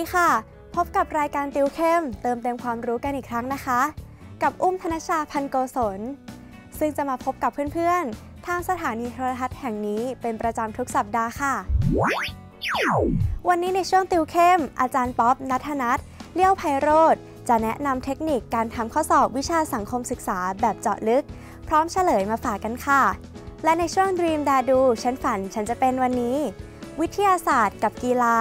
ดีค่ะ พบกับรายการติวเข้ม เติมเต็มความรู้กันอีกครั้งนะคะ กับอุ้มธนชาพันโกศล ซึ่งจะมาพบกับเพื่อนๆ ทางสถานีโทรทัศน์แห่งนี้เป็นประจำทุกสัปดาห์ค่ะ วันนี้ในช่วงติวเข้ม อาจารย์ป๊อบ นัทนัทเลี้ยวไพโรธจะแนะนำเทคนิคการทำข้อสอบวิชาสังคมศึกษาแบบเจาะลึก พร้อมเฉลยมาฝากกันค่ะ และในช่วง Dream d a d ูฉันฝันฉันจะเป็นวันนี้ วิทยาศาสตร์ กับกีฬา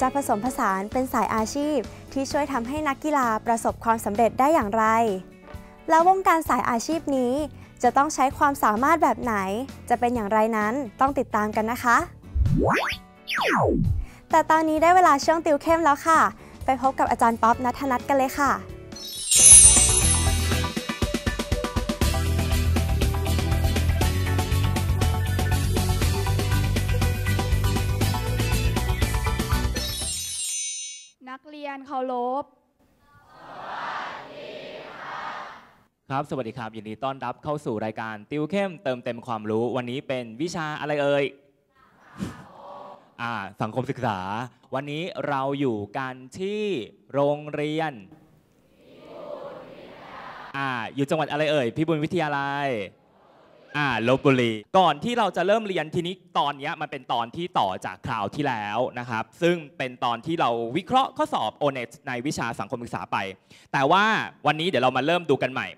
จะผสมผสานเป็นสายอาชีพที่ช่วยทำให้นักกีฬาประสบความสำเร็จได้อย่างไร แล้ววงการสายอาชีพนี้จะต้องใช้ความสามารถแบบไหน จะเป็นอย่างไรนั้นต้องติดตามกันนะคะ แต่ตอนนี้ได้เวลาช่วงติวเข้มแล้วค่ะ ไปพบกับอาจารย์ป๊อปนัทนัทกันเลยค่ะียนเคารพครับ สวัสดีครับ ยินดีต้อนรับเข้าสู่รายการติวเข้มเติมเต็มความรู้วันนี้เป็นวิชาอะไรเอ่ยอาสังคมศึกษา วันนี้เราอยู่กันที่โรงเรียนอาอยู่จังหวัดอะไรเอ่ยพิบูลวิทยาลัยอ่าลบบุรีก่อนที่เราจะเริ่มเรียนทีนี้ตอนนี้มันเป็นตอนที่ต่อจากคราวที่แล้วนะครับซึ่งเป็นตอนที่เราวิเคราะห์ข้อสอบ o n e t ในวิชาสังคมศึกษาไป แต่ว่าวันนี้เดี๋ยวเรามาเริ่มดูกันใหม่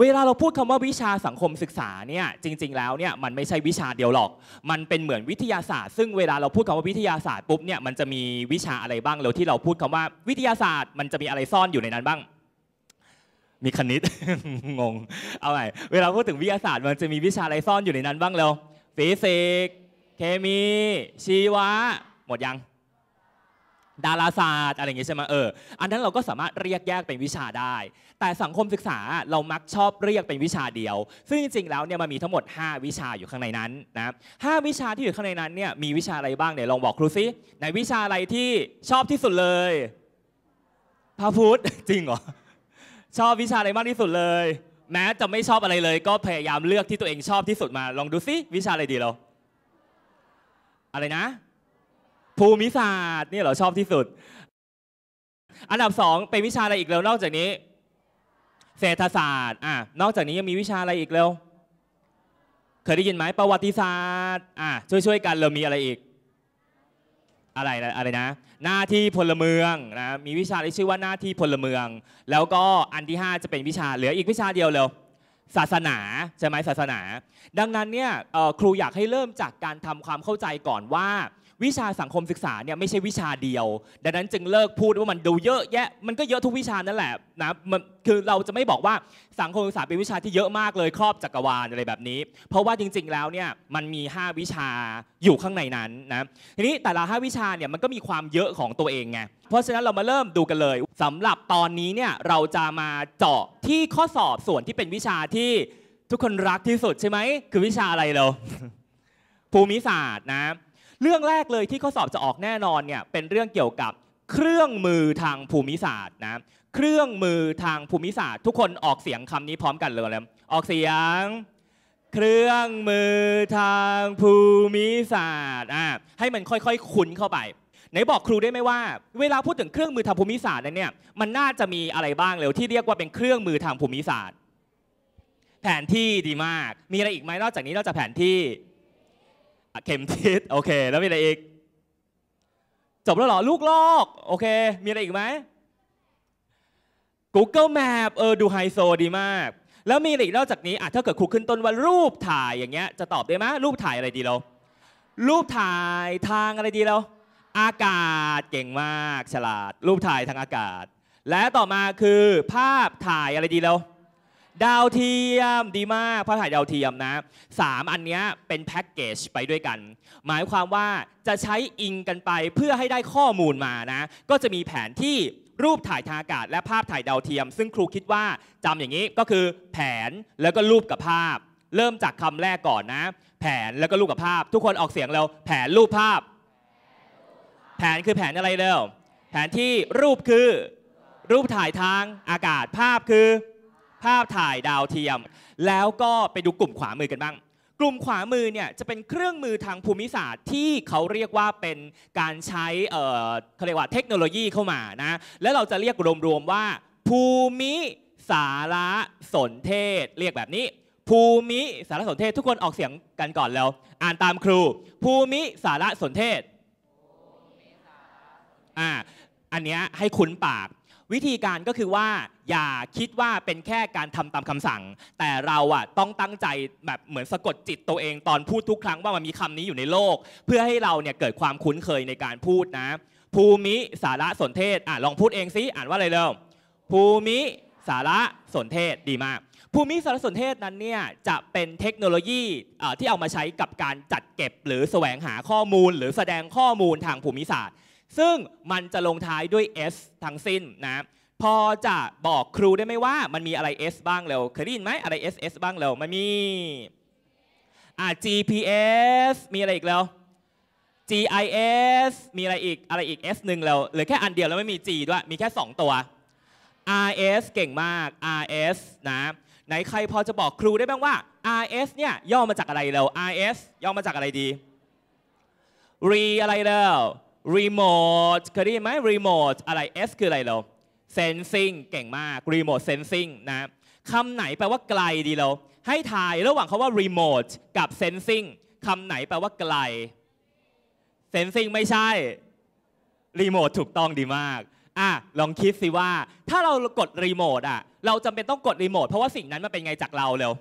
เวลาเราพูดคำว่าวิชาสังคมศึกษาเนี่ยจริง ๆแล้วเนี่ยมันไม่ใช่วิชาเดียวหรอก มันเป็นเหมือนวิทยาศาสตร์ ซึ่งเวลาเราพูดคำว่าวิทยาศาสตร์ปุ๊บเนี่ยมันจะมีวิชาอะไรบ้างแล้วที่เราพูดคำว่าวิทยาศาสตร์ มันจะมีอะไรซ่อนอยู่ในนั้นบ้างมีคณิตงงเอาไหเวลาพูดถึงวิทยาศาสตร์มันจะมีวิชาอะไรซ่อนอยู่ในนั้นบ้างเร้วฟิสิกส์เคมี ชีวะ หมดยัง ดาราศาสตร์อะไรอย่างงี้ใช่ไหมเอออันนั้นเราก็สามารถเรียกแยกเป็นวิชาได้ แต่สังคมศึกษาเรามักชอบเรียกเป็นวิชาเดียว ซึ่งจริง ๆ แล้วเนี่ยมันมีทั้งหมด 5 วิชาอยู่ข้างในนั้นนะห้าวิชาที่อยู่ข้างในนั้นเนี่ยมีวิชาอะไรบ้างเดี๋ยวลองบอกครูซิในวิชาอะไรที่ชอบที่สุดเลยพาฟพุทธจริงเหรอชอบวิชาอะไรมากที่สุดเลย แม้จะไม่ชอบอะไรเลย ก็พยายามเลือกที่ตัวเองชอบที่สุดมา ลองดูซิวิชาอะไรดีเราอะไรนะ ภูมิศาสตร์นี่เหรอชอบที่สุด อันดับสองเป็นวิชาอะไรอีกแล้วนอกจากนี้ เศรษฐศาสตร์อ่ะนอกจากนี้ยังมีวิชาอะไรอีกแล้วเคยได้ยินไหมประวัติศาสตร์อ่ะช่วยๆกันเรามีอะไรอีกอะไรนะอะไรนะหน้าที่พลเมืองนะมีวิชาที่ชื่อว่าหน้าที่พลเมือง แล้วก็อันที่5จะเป็นวิชาเหลืออีกวิชาเดียวเลยศาสนาใช่ไหมศาสนา ดังนั้นเนี่ยครูอยากให้เริ่มจากการทำความเข้าใจก่อนว่าวิชาสังคมศึกษาเนี่ยไม่ใช่วิชาเดียวดังนั้นจึงเลิกพูดว่ามันดูเยอะแยะ มันก็เยอะทุกวิชานั่นแหละนะมันคือเราจะไม่บอกว่าสังคมศึกษาเป็นวิชาที่เยอะมากเลย ครอบจักรวาลอะไรแบบนี้ เพราะว่าจริง ๆแล้วเนี่ยมันมี 5 วิชาอยู่ข้างในนั้นนะทีนี้แต่ละ 5 วิชาเนี่ยมันก็มีความเยอะของตัวเองไงเพราะฉะนั้นเรามาเริ่มดูกันเลย สำหรับตอนนี้เนี่ยเราจะมาเจาะที่ข้อสอบส่วนที่เป็นวิชาที่ทุกคนรักที่สุดใช่ไหมคือวิชาอะไรเราภูมิศาสตร์นะเรื่องแรกเลยที่ข้อสอบจะออกแน่นอนเนี่ยเป็นเรื่องเกี่ยวกับเครื่องมือทางภูมิศาสตร์นะเครื่องมือทางภูมิศาสตร์ ทุกคนออกเสียงคำนี้พร้อมกันเลยแล้วออกเสียง เครื่องมือทางภูมิศาสตร์อ่ะให้มันค่อยๆคุ้นเข้าไปไหนบอกครูได้ไหมว่า เวลาพูดถึงเครื่องมือทางภูมิศาสตร์นั้นเนี่ยมันน่าจะมีอะไรบ้างเร็วที่เรียกว่าเป็นเครื่องมือทางภูมิศาสตร์ แผนที่ดีมากมีอะไรอีกไหมนอกจากนี้นอกจากแผนที่เข็มทิศโอเคแล้วมีอะไรอีก จบแล้วเหรอลูกลอกโอเคมีอะไรอีกไหม Google Map เออดูไฮโซดีมาก แล้วมีอะไรอีกนอกจากนี้อ่ะถ้าเกิดครูขึ้นต้นว่ารูปถ่ายอย่างเงี้ยจะตอบได้ไหมรูปถ่ายอะไรดีเรา รูปถ่ายทางอะไรดีเราอากาศเก่งมาก ฉลาด รูปถ่ายทางอากาศ และต่อมาคือภาพถ่ายอะไรดีเราดาวเทียมดีมากภาพถ่ายดาวเทียมนะสามอันนี้เป็นแพ็กเกจไปด้วยกัน หมายความว่าจะใช้อิงกันไปเพื่อให้ได้ข้อมูลมานะ ก็จะมีแผนที่รูปถ่ายทางอากาศและภาพถ่ายดาวเทียม ซึ่งครูคิดว่าจำอย่างนี้ก็คือ แผนแล้วก็รูปกับภาพ เริ่มจากคำแรกก่อนนะ แผนแล้วก็รูปกับภาพ ทุกคนออกเสียงแล้วแผนรูปภาพ แผนคือแผนอะไรเร็วแผนที่รูปคือ รูปถ่ายทางอากาศภาพคือภาพถ่ายดาวเทียม แล้วก็ไปดูกลุ่มขวามือกันบ้างกลุ่มขวามือเนี่ยจะเป็นเครื่องมือทางภูมิศาสตร์ที่เขาเรียกว่าเป็นการใช้เขาเรียกว่าเทคโนโลยีเข้ามานะแล้วเราจะเรียกรวมๆว่า ภูมิสารสนเทศ เรียกแบบนี้ ภูมิสารสนเทศทุกคนออกเสียงกันก่อนแล้ว อ่านตามครู ภูมิสารสนเทศอ่าอันนี้ให้คุ้นปากวิธีการก็คือว่าอย่าคิดว่าเป็นแค่การทำตามคำสั่ง แต่เราอ่ะต้องตั้งใจแบบเหมือนสะกดจิตตัวเองตอนพูดทุกครั้งว่ามันมีคำนี้อยู่ในโลก เพื่อให้เราเนี่ยเกิดความคุ้นเคยในการพูดนะภูมิสาระสนเทศอ่ะลองพูดเองซิอ่านว่าอะไรเร็วภูมิสาระสนเทศดีมาก ภูมิสารสนเทศนั้นเนี่ยจะเป็นเทคโนโลยีที่เอามาใช้กับการจัดเก็บ หรือแสวงหาข้อมูล หรือแสดงข้อมูลทางภูมิศาสตร์ซึ่งมันจะลงท้ายด้วย S ทั้งสิ้นนะพอจะบอกครูได้ไหมว่ามันมีอะไร S บ้างแล้วเคยได้ยินไหมอะไร SS บ้างแล้วมันมีอ่า GPS มีอะไรอีกแล้ว GIS มีอะไรอีกอะไรอีก S หนึ่งแล้วเหลือแค่อันเดียวแล้วไม่มี G ด้วยมีแค่ 2 ตัว RS เก่งมาก RS นะไหนใครพอจะบอกครูได้บ้างว่า RS เนี่ยย่อมาจากอะไรแล้ว RS ย่อมาจากอะไรดี Re อะไรแล้วรีโมทเคยได้ยินไหมรีโมทอะไร S คืออะไรเราเซนซิงเก่งมากรีโมทเซนซิงนะคำไหนแปลว่าไกลดีเราให้ทาย ระหว่างคาว่ารีโมทกับเซนซิงคำไหนแปลว่าไกลเซนซิงไม่ใช่รีโมทถูกต้องดีมากอ่ะลองคิดสิว่า ถ้าเรากดรีโมทอ่ะเราจำเป็นต้องกดรีโมทเพราะว่าสิ่งนั้นมันเป็นไงจากเราเร็ว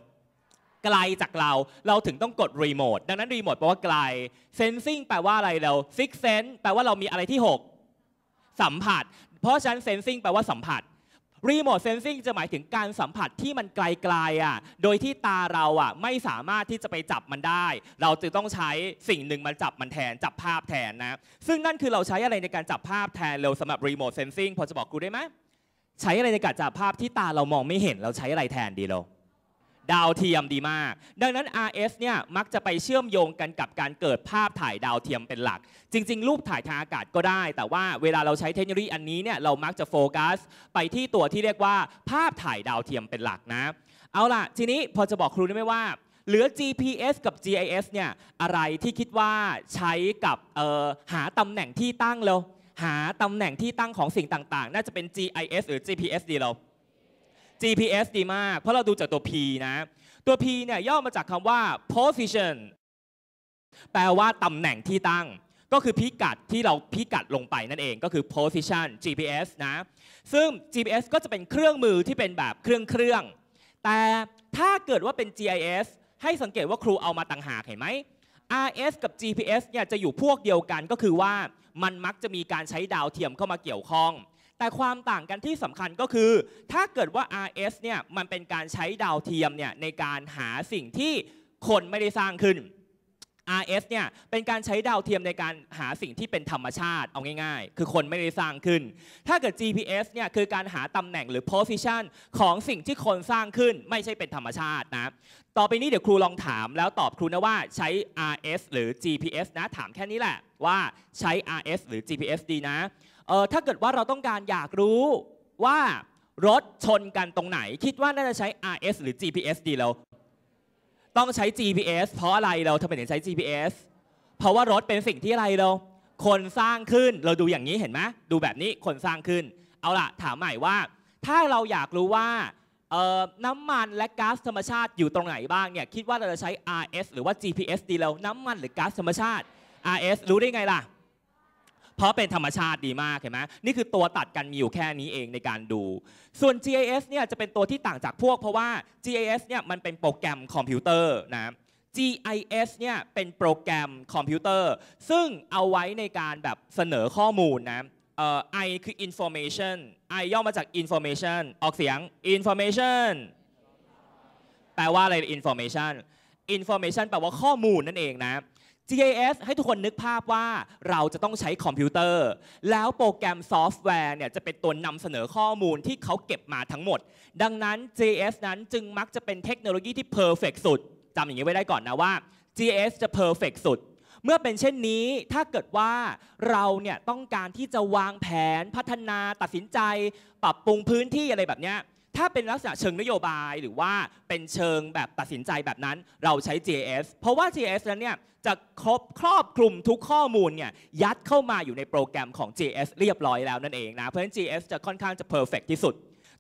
ไกลจากเราเราถึงต้องกดรีโมทดังนั้นรีโมทแปลว่าไกลเซนซิงแปลว่าอะไรเราซิกเซนแปลว่าเรามีอะไรที่ 6 สัมผัส เพราะฉะนั้นเซนซิงแปลว่าสัมผัสรีโมทเซนซิงจะหมายถึงการสัมผัสที่มันไกลๆอ่ะโดยที่ตาเราอ่ะไม่สามารถที่จะไปจับมันได้ เราจึงต้องใช้สิ่งหนึ่งมาจับมันแทนจับภาพแทนนะซึ่งนั่นคือเราใช้อะไรในการจับภาพแทนเร็วสำหรับรีโมทเซนซิงพอจะบอกกูได้ไหมใช้อะไรในการจับภาพที่ตาเรามองไม่เห็นเราใช้อะไรแทนดีเราดาวเทียมดีมาก ดังนั้น RF เนี่ยมักจะไปเชื่อมโยงกันกับการเกิดภาพถ่ายดาวเทียมเป็นหลัก จริงๆ รูปถ่ายทางอากาศก็ได้ แต่ว่าเวลาเราใช้เทคโนโลยีอันนี้เนี่ยเรามักจะโฟกัสไปที่ตัวที่เรียกว่าภาพถ่ายดาวเทียมเป็นหลักนะ เอาล่ะทีนี้พอจะบอกครูได้ไหมว่าเหลือ GPS กับ GIS เนี่ยอะไรที่คิดว่าใช้กับหาตำแหน่งที่ตั้งเราหาตำแหน่งที่ตั้งของสิ่งต่างๆ น่าจะเป็น GIS หรือ GPS ดีเรา GPS ดีมาก เพราะเราดูจากตัว P นะตัว P เนี่ยย่อมาจากคำว่า position แปลว่าตำแหน่งที่ตั้ง ก็คือพิกัดที่เราพิกัดลงไปนั่นเองก็คือ position GPS นะซึ่ง GPS ก็จะเป็นเครื่องมือที่เป็นแบบเครื่องเครื่อง แต่ถ้าเกิดว่าเป็น GIS ให้สังเกตว่าครูเอามาต่างหากเห็นไหม RS กับ GPS เนี่ยจะอยู่พวกเดียวกันก็คือว่า มันมักจะมีการใช้ดาวเทียมเข้ามาเกี่ยวข้องแต่ความต่างกันที่สำคัญก็คือ ถ้าเกิดว่า RS เนี่ยมันเป็นการใช้ดาวเทียมเนี่ยในการหาสิ่งที่คนไม่ได้สร้างขึ้น RS เนี่ยเป็นการใช้ดาวเทียมในการหาสิ่งที่เป็นธรรมชาติเอาง่ายๆ คือคนไม่ได้สร้างขึ้น ถ้าเกิด GPS เนี่ยคือการหาตำแหน่งหรือ position ของสิ่งที่คนสร้างขึ้น ไม่ใช่เป็นธรรมชาตินะต่อไปนี้เดี๋ยวครูลองถามแล้วตอบครูนะว่าใช้ RS หรือ GPS นะถามแค่นี้แหละว่าใช้ RS หรือ GPS ดีนะเออถ้าเกิดว่าเราต้องการอยากรู้ว่ารถชนกันตรงไหน คิดว่าน่าจะใช้ RS หรือ GPS ดีเรา ต้องใช้ GPS เพราะอะไรเราทำไมถึงใช้ GPS เพราะว่ารถเป็นสิ่งที่อะไรเรา คนสร้างขึ้นเราดูอย่างนี้เห็นไหมดูแบบนี้คนสร้างขึ้นเอาล่ะถามใหม่ว่าถ้าเราอยากรู้ว่าน้ำมันและก๊าซธรรมชาติอยู่ตรงไหนบ้างเนี่ยคิดว่าเราจะใช้ RS หรือว่า GPS ดีเรา น้ำมันหรือก๊าซธรรมชาติ RS รู้ได้ไงล่ะเพราะเป็นธรรมชาติดีมากเห็นไหมนี่คือตัวตัดกันมีอยู่แค่นี้เองในการดู ส่วน GIS เนี่ยจะเป็นตัวที่ต่างจากพวกเพราะว่า GIS เนี่ยมันเป็นโปรแกรมคอมพิวเตอร์นะ GIS เนี่ยเป็นโปรแกรมคอมพิวเตอร์ ซึ่งเอาไว้ในการแบบเสนอข้อมูลนะเอ่อ I คือ information I ย่อมาจาก information ออกเสียง information แปลว่าอะไร information information แปลว่าข้อมูลนั่นเองนะ GIS ให้ทุกคนนึกภาพว่าเราจะต้องใช้คอมพิวเตอร์ แล้วโปรแกรมซอฟต์แวร์เนี่ยจะเป็นตัวนำเสนอข้อมูลที่เขาเก็บมาทั้งหมด ดังนั้น GIS นั้นจึงมักจะเป็นเทคโนโลยีที่เพอร์เฟกสุดจำอย่างนี้ไว้ได้ก่อนนะว่า GIS จะเพอร์เฟกสุด เมื่อเป็นเช่นนี้ถ้าเกิดว่าเราเนี่ยต้องการที่จะวางแผนพัฒนาตัดสินใจ ปรับปรุงพื้นที่อะไรแบบเนี้ยถ้าเป็นลักษณะเชิงนโยบายหรือว่าเป็นเชิงแบบตัดสินใจแบบนั้นเราใช้ GIS เพราะว่า GIS นั้นเนี่ยจะครบครอบคลุมทุกข้อมูลเนี่ยยัดเข้ามาอยู่ในโปรแกรมของ JS เรียบร้อยแล้วนั่นเองนะเพราะฉะนั้น JS จะค่อนข้างจะ perfect ที่สุด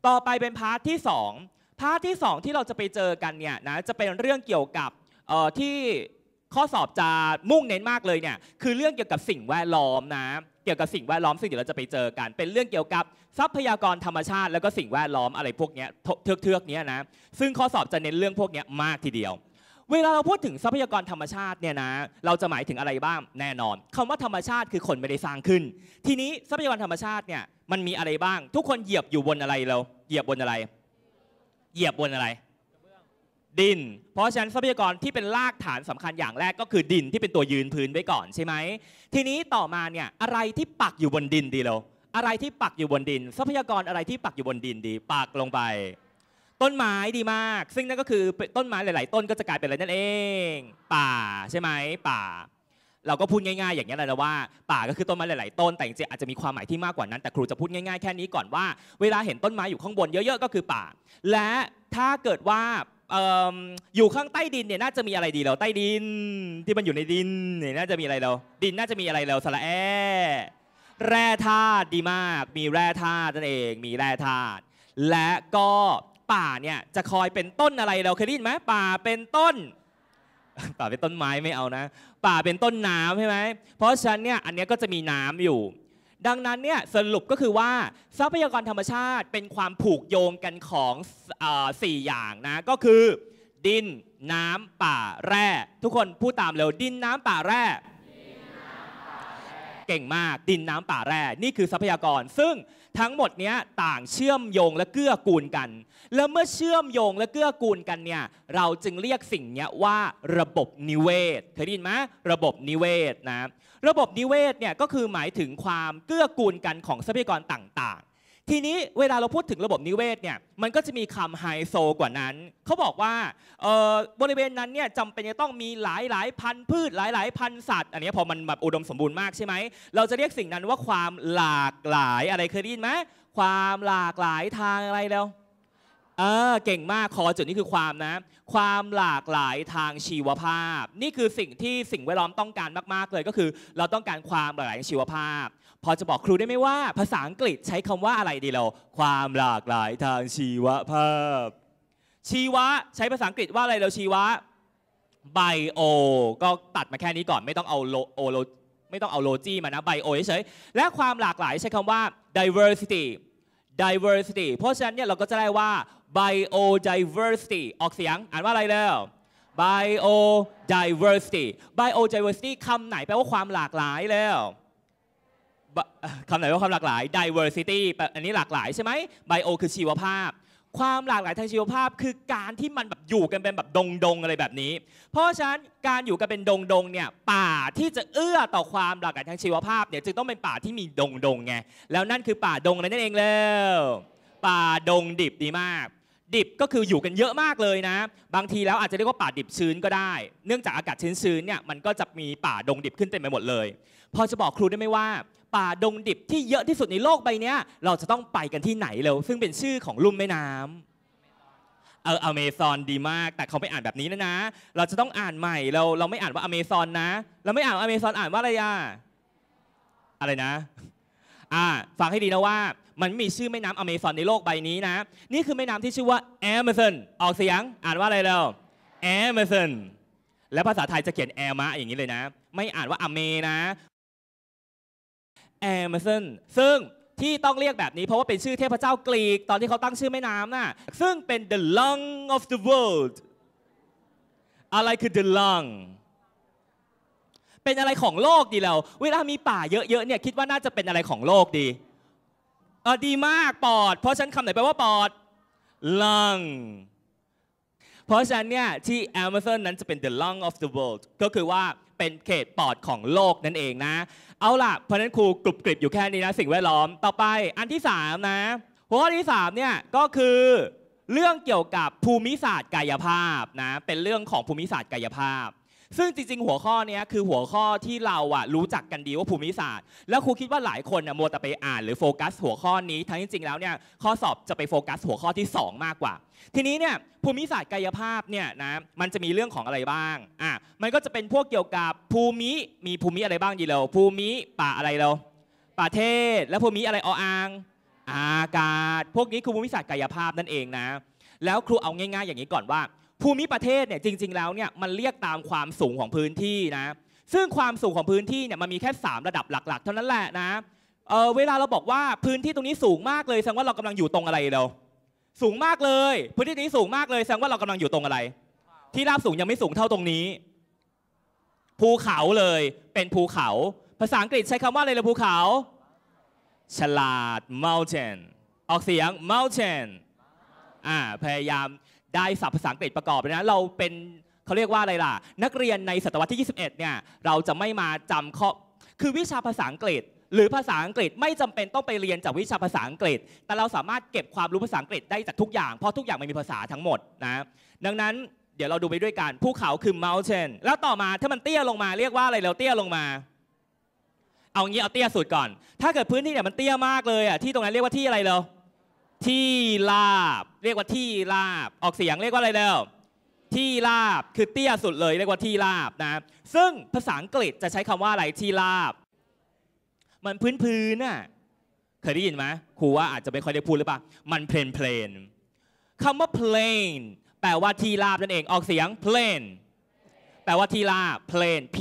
ต่อไปเป็นพาร์ทที่2พาร์ทที่ 2 ที่เราจะไปเจอกันเนี่ยนะจะเป็นเรื่องเกี่ยวกับที่ข้อสอบจะมุ่งเน้นมากเลยเนี่ยคือเรื่องเกี่ยวกับสิ่งแวดล้อมนะเกี่ยวกับสิ่งแวดล้อมซึ่งเดี๋ยวเราจะไปเจอกัน เป็นเรื่องเกี่ยวกับทรัพยากรธรรมชาติแล้วก็สิ่งแวดล้อมอะไรพวกนี้เทือกๆกนี้นะซึ่งข้อสอบจะเน้นเรื่องพวกนี้มากทีเดียวเวลาเราพูดถึงทรัพยากรธรรมชาติเนี่ยนะเราจะหมายถึงอะไรบ้างแน่นอน คำว่าธรรมชาติคือคนไม่ได้สร้างขึ้น ทีนี้ทรัพยากรธรรมชาติเนี่ยมันมีอะไรบ้าง ทุกคนเหยียบอยู่บนอะไรเรา เหยียบบนอะไร เหยียบบนอะไรดิน เพราะฉะนั้นทรัพยากรที่เป็นรากฐานสำคัญอย่างแรกก็คือดินที่เป็นตัวยืนพื้นไว้ก่อน ใช่ไหมทีนี้ต่อมาเนี่ย อะไรที่ปักอยู่บนดินดีเรา อะไรที่ปักอยู่บนดิน ทรัพยากรอะไรที่ปักอยู่บนดินดีปักลงไปต้นไม้ดีมากซึ่งนั่นก็คือต้นไม้หลาย ๆ ต้นก็จะกลายเป็นอะไรนั่นเอง ป่าใช่ไหมป่า เราก็พูดง่าย ๆ อย่างนี้แหละว่า ป่าก็คือต้นไม้หลาย ๆ ต้นแต่จริง ๆ อาจจะมีความหมายที่มากกว่านั้นแต่ครูจะพูดง่าย ๆ แค่นี้ก่อนว่าเวลาเห็นต้นไม้อยู่ข้างบนเยอะ ๆ ก็คือป่า และถ้าเกิดว่าอยู่ข้างใต้ดินเนี่ยน่าจะมีอะไรดีเราใต้ดินที่มันอยู่ในดิน เนี่ยน่าจะมีอะไรเรา ดินน่าจะมีอะไรเราสระแอแร่ธาตุดีมาก มีแร่ธาตุนั่นเองมีแร่ธาตุและก็ป่าเนี่ยจะคอยเป็นต้นอะไรเราเคยได้ยินไหมป่าเป็นต้น ป่าเป็นต้นไม้ไม่เอานะป่าเป็นต้นน้ำใช่ไหมเพราะฉะนั้นเนี่ยอันนี้ก็จะมีน้ำอยู่ ดังนั้นเนี่ยสรุปก็คือว่าทรัพยากรธรรมชาติ เป็นความผูกโยงกันของสี่อย่างนะก็คือ ดินน้ำป่าแร่ทุกคนพูดตามเร็วดินน้ำป่าแร่เก่งมากดินน้ำป่าแร่นี่คือทรัพยากรซึ่งทั้งหมดเนี้ยต่างเชื่อมโยงและเกื้อกูลกัน และเมื่อเชื่อมโยงและเกื้อกูลกันเนี่ย เราจึงเรียกสิ่งนี้ว่า ระบบนิเวศเคยได้ยินไหมระบบนิเวศนะ ระบบนิเวศเนี่ยก็คือหมายถึงความเกื้อกูลกันของทรัพยากรต่างทีนี้เวลาเราพูดถึงระบบนิเวศเนี่ยมันก็จะมีคำไฮโซกว่านั้นเขาบอกว่าบริเวณนั้นเนี่ยจำเป็นจะต้องมีหลายหลายพันพืชหลายหลายพันสัตว์ อันนี้พอมันแบบอุดมสมบูรณ์มากใช่ไหมเราจะเรียกสิ่งนั้นว่าความหลากหลายอะไรเคยได้ยินไหมความหลากหลายทางอะไรแล้วเออเก่งมากคอจุดนี้คือความนะความหลากหลายทางชีวภาพ นี่คือสิ่งที่สิ่งแวดล้อมต้องการมากๆเลยก็คือ เราต้องการความหลากหลายชีวภาพพอจะบอกครูได้ไหมว่า ภาษาอังกฤษใช้คำว่าอะไรดีเรา ความหลากหลายทางชีวภาพชีวะใช้ภาษาอังกฤษว่าอะไรเราชีวะไบโอก็ตัดมาแค่นี้ก่อนไม่ต้องเอาโลอโลไม่ต้องเอาโลจีมานะไบโอเฉยๆและความหลากหลายใช้คำว่า diversity diversity เพราะฉะนั้นเนี่ยเราก็จะได้ว่า biodiversity ออกเสียงอ่านว่าอะไรแล้ว biodiversity biodiversity คำไหนแปลว่าความหลากหลายแล้วคำไหนว่าความหลากหลาย diversity อันนี้หลากหลายใช่ไหม bio คือชีวภาพ ความหลากหลายทางชีวภาพคือการที่มันแบบอยู่กันเป็นแบบดงดงอะไรแบบนี้ เพราะฉะนั้นการอยู่กันเป็นดงดงเนี่ย ป่าที่จะเอื้อต่อความหลากหลายทางชีวภาพเนี่ยจึงต้องเป็นป่าที่มีดงดงไง แล้วนั่นคือป่าดงนั่นเองแล้วป่าดงดิบดีมาก ดิบก็คืออยู่กันเยอะมากเลยนะ บางทีแล้วอาจจะเรียกว่าป่าดิบชื้นก็ได้ เนื่องจากอากาศชื้นๆเนี่ยมันก็จะมีป่าดงดิบขึ้นเต็มไปหมดเลย พอจะบอกครูได้ไหมว่าป่าดงดิบที่เยอะที่สุดในโลกใบนี้เราจะต้องไปกันที่ไหนเร็วซึ่งเป็นชื่อของลุ่มแม่น้ำเอออเมซอนดีมาก แต่เขาไม่อ่านแบบนี้นะนะ เราจะต้องอ่านใหม่เราเราไม่อ่านว่าอเมซอนนะ เราไม่อ่านอเมซอนอ่านว่าอะไรอะอะไรนะอ่าฟังให้ดีนะว่า มันมีชื่อแม่น้ำอเมซอนในโลกใบนี้นะ นี่คือแม่น้ำที่ชื่อว่าแอมะซอนออกเสียงอ่านว่าอะไรเราแอมะซอนและภาษาไทยจะเขียนแอมะอย่างนี้เลยนะไม่อ่านว่าอเมนะแอมเซนซึ่งที่ต้องเรียกแบบนี้ เพราะว่าเป็นชื่อเทพเจ้ากรีกตอนที่เขาตั้งชื่อแม่น้ำน่ะซึ่งเป็น the lung of the world อะไรคือ the lung เป็นอะไรของโลกดีเราเวลามีป่าเยอะๆเนี่ยคิดว่าน่าจะเป็นอะไรของโลกดีเออดีมากปอดเพราะฉันคำไหนแปลว่าปอด lung เพราะฉะนั้นเนี่ยที่ Amazon นั้นจะเป็น the lung of the world ก็คือว่าเป็นเขตปลอดของโลกนั่นเองนะ เอาล่ะ เพราะนั้นครูกรุบกริบอยู่แค่นี้นะสิ่งแวดล้อม ต่อไป อันที่3นะ หัวข้อที่3เนี่ยก็คือเรื่องเกี่ยวกับภูมิศาสตร์กายภาพนะเป็นเรื่องของภูมิศาสตร์กายภาพซึ่งจริงๆ หัวข้อนี้คือหัวข้อที่เราอะรู้จักกันดีว่าภูมิศาสตร์ แล้วครูคิดว่าหลายคนนะมัวแต่ไปอ่าน หรือโฟกัสหัวข้อนี้ ทั้งจริงๆแล้วเนี่ยข้อสอบจะไปโฟกัสหัวข้อที่ 2 มากกว่า ทีนี้เนี่ยภูมิศาสตร์กายภาพเนี่ยนะมันจะมีเรื่องของอะไรบ้างอ่ะมันก็จะเป็นพวกเกี่ยวกับภูมิมีภูมิอะไรบ้างดีเรา ภูมิป่าอะไรเราป่าเทศแล้วภูมิอะไรอออ่างอากาศพวกนี้คือภูมิศาสตร์กายภาพนั่นเองนะแล้วครูเอาง่าย ๆ อย่างนี้ก่อนว่าภูมิประเทศเนี่ยจริง ๆแล้วเนี่ยมันเรียกตามความสูงของพื้นที่นะ ซึ่งความสูงของพื้นที่เนี่ยมันมีแค่3ระดับหลักๆ เท่านั้นแหละนะเเวลาเราบอกว่าพื้นที่ตรงนี้สูงมากเลยแสดงว่าเรากำลังอยู่ตรงอะไรเรา สูงมากเลย พื้นที่นี้สูงมากเลยแสดงว่าเรากำลังอยู่ตรงอะไร ที่ราบสูงยังไม่สูงเท่าตรงนี้ ภูเขาเลยเป็นภูเขา ภาษาอังกฤษใช้คำว่าอะไรเลยภูเขา ฉลาด mountain ออกเสียง mountain อ่าพยายามได้ศัพท์ภาษาอังกฤษประกอบนะเราเป็นเขาเรียกว่าอะไรล่ะ นักเรียนในศตวรรษที่ 21เนี่ยเราจะไม่มาจำข้อคือวิชาภาษาอังกฤษ หรือภาษาอังกฤษไม่จำเป็นต้องไปเรียนจากวิชาภาษาอังกฤษ แต่เราสามารถเก็บความรู้ภาษาอังกฤษได้จากทุกอย่างเพราะทุกอย่างมันมีภาษาทั้งหมดนะดังนั้น เดี๋ยวเราดูไปด้วยกันภูเขาคือ mountain แล้วต่อมาถ้ามันเตี้ยลงมาเรียกว่าอะไรเราเตี้ยลงมา เอางี้เอาเตี้ยสุดก่อน ถ้าเกิดพื้นที่เนี่ยมันเตี้ยมากเลยอ่ะที่ตรงนั้นเรียกว่าที่อะไรเราที่ลาบ เรียกว่าที่ลาบ ออกเสียงเรียกว่าอะไรเดียวที่ลาบคือเตี้ยสุดเลย เรียกว่าที่ลาบนะ ซึ่งภาษาอังกฤษจะใช้คำว่าอะไรที่ลาบ มันพื้นพื้นน่ะเคยได้ยินไหมครูว่าอาจจะไม่ค่อยได้พูดหรือเปล่ามันเพลนเพลนคำว่า plain แปลว่าที่ราบนั่นเองออกเสียง plain แปลว่าที่ราบ plain p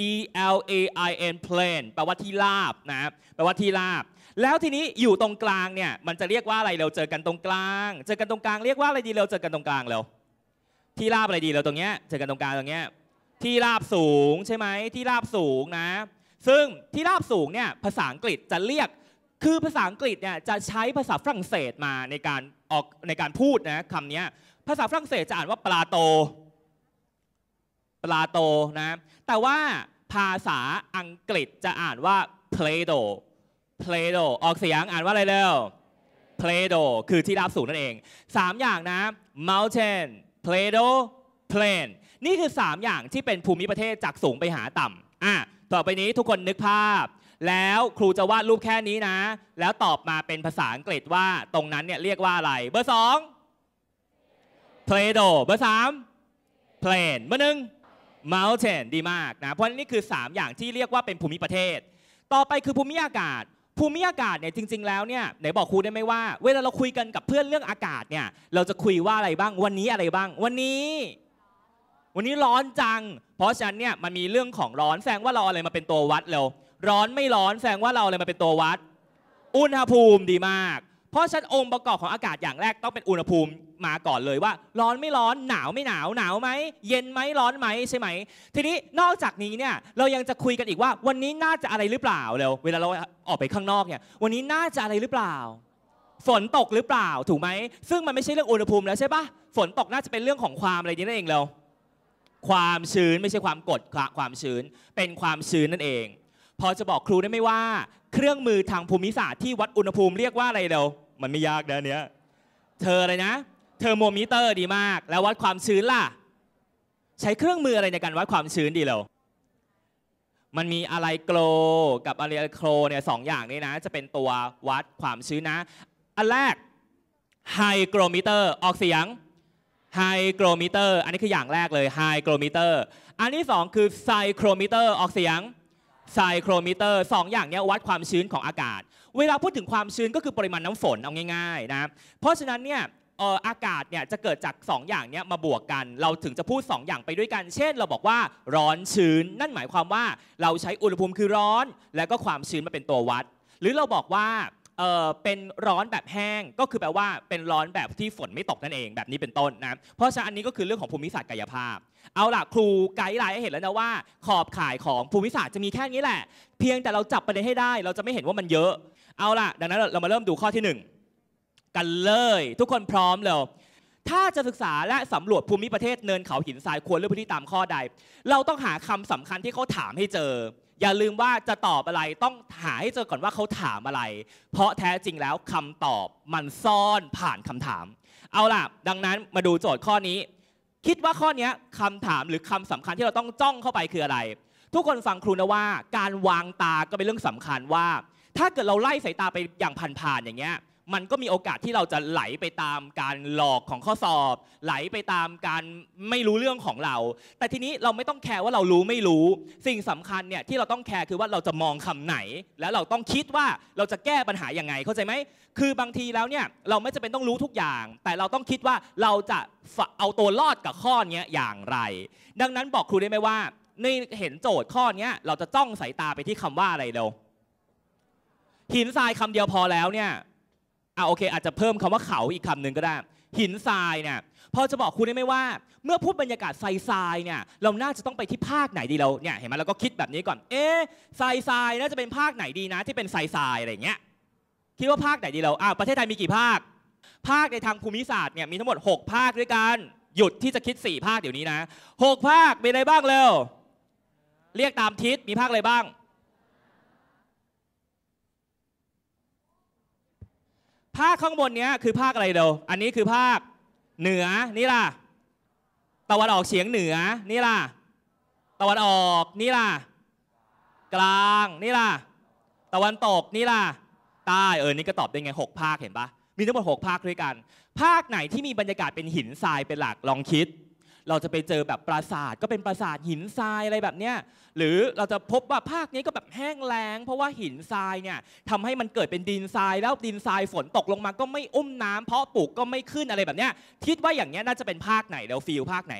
l a i n plain แปลว่าที่ราบนะแปลว่าที่ราบแล้วทีนี้อยู่ตรงกลางเนี่ยมันจะเรียกว่าอะไรเราเจอกันตรงกลาง เจอกันตรงกลางเรียกว่าอะไรดีเราเจอกันตรงกลางเราที่ราบอะไรดีเราตรงเนี้ยเจอกันตรงกลางตรงเนี้ยที่ราบสูงใช่ไหมที่ราบสูงนะซึ่งที่ราบสูงเนี่ยภาษาอังกฤษจะเรียก คือภาษาอังกฤษเนี่ยจะใช้ภาษาฝรั่งเศสมาในการออกในการพูดนะคำนี้ภาษาฝรั่งเศสจะอ่านว่าปลาโตปลาโตนะแต่ว่าภาษาอังกฤษจะอ่านว่าเพลโด Play-Doh ออกเสียงอ่านว่าอะไรเร็ว Play-Doh คือที่ราบสูงนั่นเอง 3 อย่างนะ Mountain Play-Doh Plain นี่คือ 3 อย่างที่เป็นภูมิประเทศจากสูงไปหาต่ำอ่ะต่อไปนี้ทุกคนนึกภาพ แล้วครูจะวาดรูปแค่นี้นะ แล้วตอบมาเป็นภาษาอังกฤษว่าตรงนั้นเนี่ยเรียกว่าอะไรเบอร์สอง Play-Doh เบอร์สาม Plain เบอร์หนึ่ง Mountain ดีมากนะเพราะนี่คือ 3 อย่างที่เรียกว่าเป็นภูมิประเทศ ต่อไปคือภูมิอากาศภูมิอากาศเนี่ยจริงๆ แล้วเนี่ยไหนบอกครูได้ไหมว่า เวลาเราคุยกันกับเพื่อนเรื่องอากาศเนี่ยเราจะคุยว่าอะไรบ้าง วันนี้อะไรบ้าง วันนี้ วันนี้ร้อนจัง เพราะฉะนั้นเนี่ยมันมีเรื่องของร้อนแสดงว่าเราอะไรมาเป็นตัววัดเร็วร้อนไม่ร้อนแสดงว่าเราอะไรมาเป็นตัววัด อุณหภูมิดีมาก เพราะฉะนั้นองค์ประกอบของอากาศอย่างแรกต้องเป็นอุณหภูมิมาก่อนเลยว่า ร้อนไม่ร้อนหนาวไม่หนาว หนาวไหมเย็นไหมร้อนไหมใช่ไหมทีนี้นอกจากนี้เนี่ย เรายังจะคุยกันอีกว่า วันนี้น่าจะอะไรหรือเปล่าเร็วเวลาเราออกไปข้างนอกเนี่ย วันนี้น่าจะอะไรหรือเปล่า ฝนตกหรือเปล่าถูกไหมซึ่งมันไม่ใช่เรื่องอุณหภูมิ แล้วใช่ปะฝนตกน่าจะเป็นเรื่องของความอะไรนี่นั่นเองเราความชื้นไม่ใช่ความกดความชื้นเป็นความชื้นนั่นเอง พอจะบอกครูได้ไหมว่า เครื่องมือทางภูมิศาสตร์ที่วัดอุณหภูมิเรียกว่าอะไรเราวมันไม่ยากนะเนี้ยเธออะไรนะเทอร์โมมิเตอร์ดีมากแล้ววัดความชื้นล่ะใช้เครื่องมืออะไรในการวัดความชื้นดีเรามันมีอะไรโกลกับอะไรโครเนี่ยสองอย่างนี้นะ จะเป็นตัววัดความชื้นนะอันแรกไฮโกรมิเตอร์ออกเสียงไฮโกรมิเตอร์ อันนี้คืออย่างแรกเลยไฮโกรมิเตอร์ อันที่2คือไซโครมิเตอร์ออกเสียง ไซโครมิเตอร์สองอย่างนี้วัดความชื้นของอากาศ เวลาพูดถึงความชื้นก็คือปริมาณน้ำฝนเอาง่าย ๆนะเพราะฉะนั้นเนี่ยอออากาศเนี่ยจะเกิดจาก 2 อย่างเนี้ยมาบวกกัน เราถึงจะพูด 2 อย่างไปด้วยกัน เช่น เราบอกว่าร้อนชื้นนั่นหมายความว่าเราใช้อุณหภูมิคือร้อน แล้วก็ความชื้นมาเป็นตัววัด หรือเราบอกว่าเออเป็นร้อนแบบแห้งก็คือแปลว่าเป็นร้อนแบบที่ฝนไม่ตกนั่นเองแบบนี้เป็นต้นนะเพราะฉะนั้นอันนี้ก็คือเรื่องของภูมิศาสตร์กายภาพ เอาล่ะครูไกด์ไลน์ให้เห็นแล้วนะว่า ขอบข่ายของภูมิศาสตร์จะมีแค่นี้แหละ เพียงแต่เราจับประเด็นให้ได้ เราจะไม่เห็นว่ามันเยอะ เอาล่ะดังนั้นเรามาเริ่มดูข้อที่ 1กันเลยทุกคนพร้อมแล้วถ้าจะศึกษาและสำรวจภูมิประเทศเนินเขาหินทรายควรเลือกพื้นที่ตามข้อใด เราต้องหาคำสำคัญที่เขาถามให้เจอ อย่าลืมว่าจะตอบอะไรต้องหาให้เจอก่อนว่าเขาถามอะไร เพราะแท้จริงแล้วคำตอบมันซ่อนผ่านคำถาม เอาล่ะดังนั้นมาดูโจทย์ข้อนี้ คิดว่าข้อนี้คำถามหรือคำสำคัญที่เราต้องจ้องเข้าไปคืออะไร ทุกคนฟังครูนะว่าการวางตาก็เป็นเรื่องสำคัญว่า ถ้าเกิดเราไล่สายตาไปอย่างผ่านๆอย่างเงี้ยมันก็มีโอกาสที่เราจะไหลไปตามการหลอกของข้อสอบ ไหลไปตามการไม่รู้เรื่องของเรา แต่ทีนี้เราไม่ต้องแคร์ว่าเรารู้ไม่รู้ สิ่งสำคัญเนี่ยที่เราต้องแคร์คือว่าเราจะมองคำไหน แล้วเราต้องคิดว่าเราจะแก้ปัญหายังไงเข้าใจไหมคือบางทีแล้วเนี่ยเราไม่จำเป็นต้องรู้ทุกอย่าง แต่เราต้องคิดว่าเราจะเอาตัวรอดกับข้อนี้อย่างไร ดังนั้นบอกครูได้ไหมว่านี่เห็นโจทย์ข้อนี้เราจะจ้องสายตาไปที่คำว่าอะไรเดียวหินทรายคำเดียวพอแล้วเนี่ยอ่ะโอเคอาจจะเพิ่มคำว่าเขาอีกคำนึงก็ได้ หินทรายเนี่ยพอจะบอกคุณได้ไหมว่า เมื่อพูดบรรยากาศทรายทรายเนี่ยเราน่าจะต้องไปที่ภาคไหนดีเราเนี่ยเห็นไหมเราก็คิดแบบนี้ก่อนเอ๊ะทรายทรายน่าจะเป็นภาคไหนดีนะ ที่เป็นทรายทรายอะไรเงี้ยคิดว่าภาคไหนดีเราอ้าวประเทศไทยมีกี่ภาค ภาคในทางภูมิศาสตร์เนี่ยมีทั้งหมด 6 ภาคด้วยกันหยุดที่จะคิด 4 ภาคเดี๋ยวนี้นะ6ภาคมีอะไรบ้างเร็วเรียกตามทิศมีภาคอะไรบ้างภาคข้างบนเนี้ยคือภาคอะไรเดียวอันนี้คือภาค เหนือนี่ล่ะ ตะวันออกเฉียงเหนือ นี่ล่ะ ตะวันออกนี่ล่ะ กลางนี่ล่ะ ตะวันตกนี่ล่ะ ใต้เออ นี่ก็ตอบได้ไงหกภาคเห็นปะมีทั้งหมดหกภาคด้วยกัน ภาคไหนที่มีบรรยากาศเป็นหินทรายเป็นหลักลองคิดเราจะไปเจอแบบปราสาทก็เป็นปราสาทหินทรายอะไรแบบเนี้ยหรือเราจะพบว่าภาคนี้ก็แบบแห้งแล้ง เพราะว่าหินทรายเนี่ยทำให้มันเกิดเป็นดินทรายแล้วดินทรายฝนตกลงมาก็ไม่อุ้มน้ำเพราะปลูกก็ไม่ขึ้นอะไรแบบเนี้ยคิดว่าอย่างเนี้ยน่าจะเป็นภาคไหนแล้วฟิลภาคไหน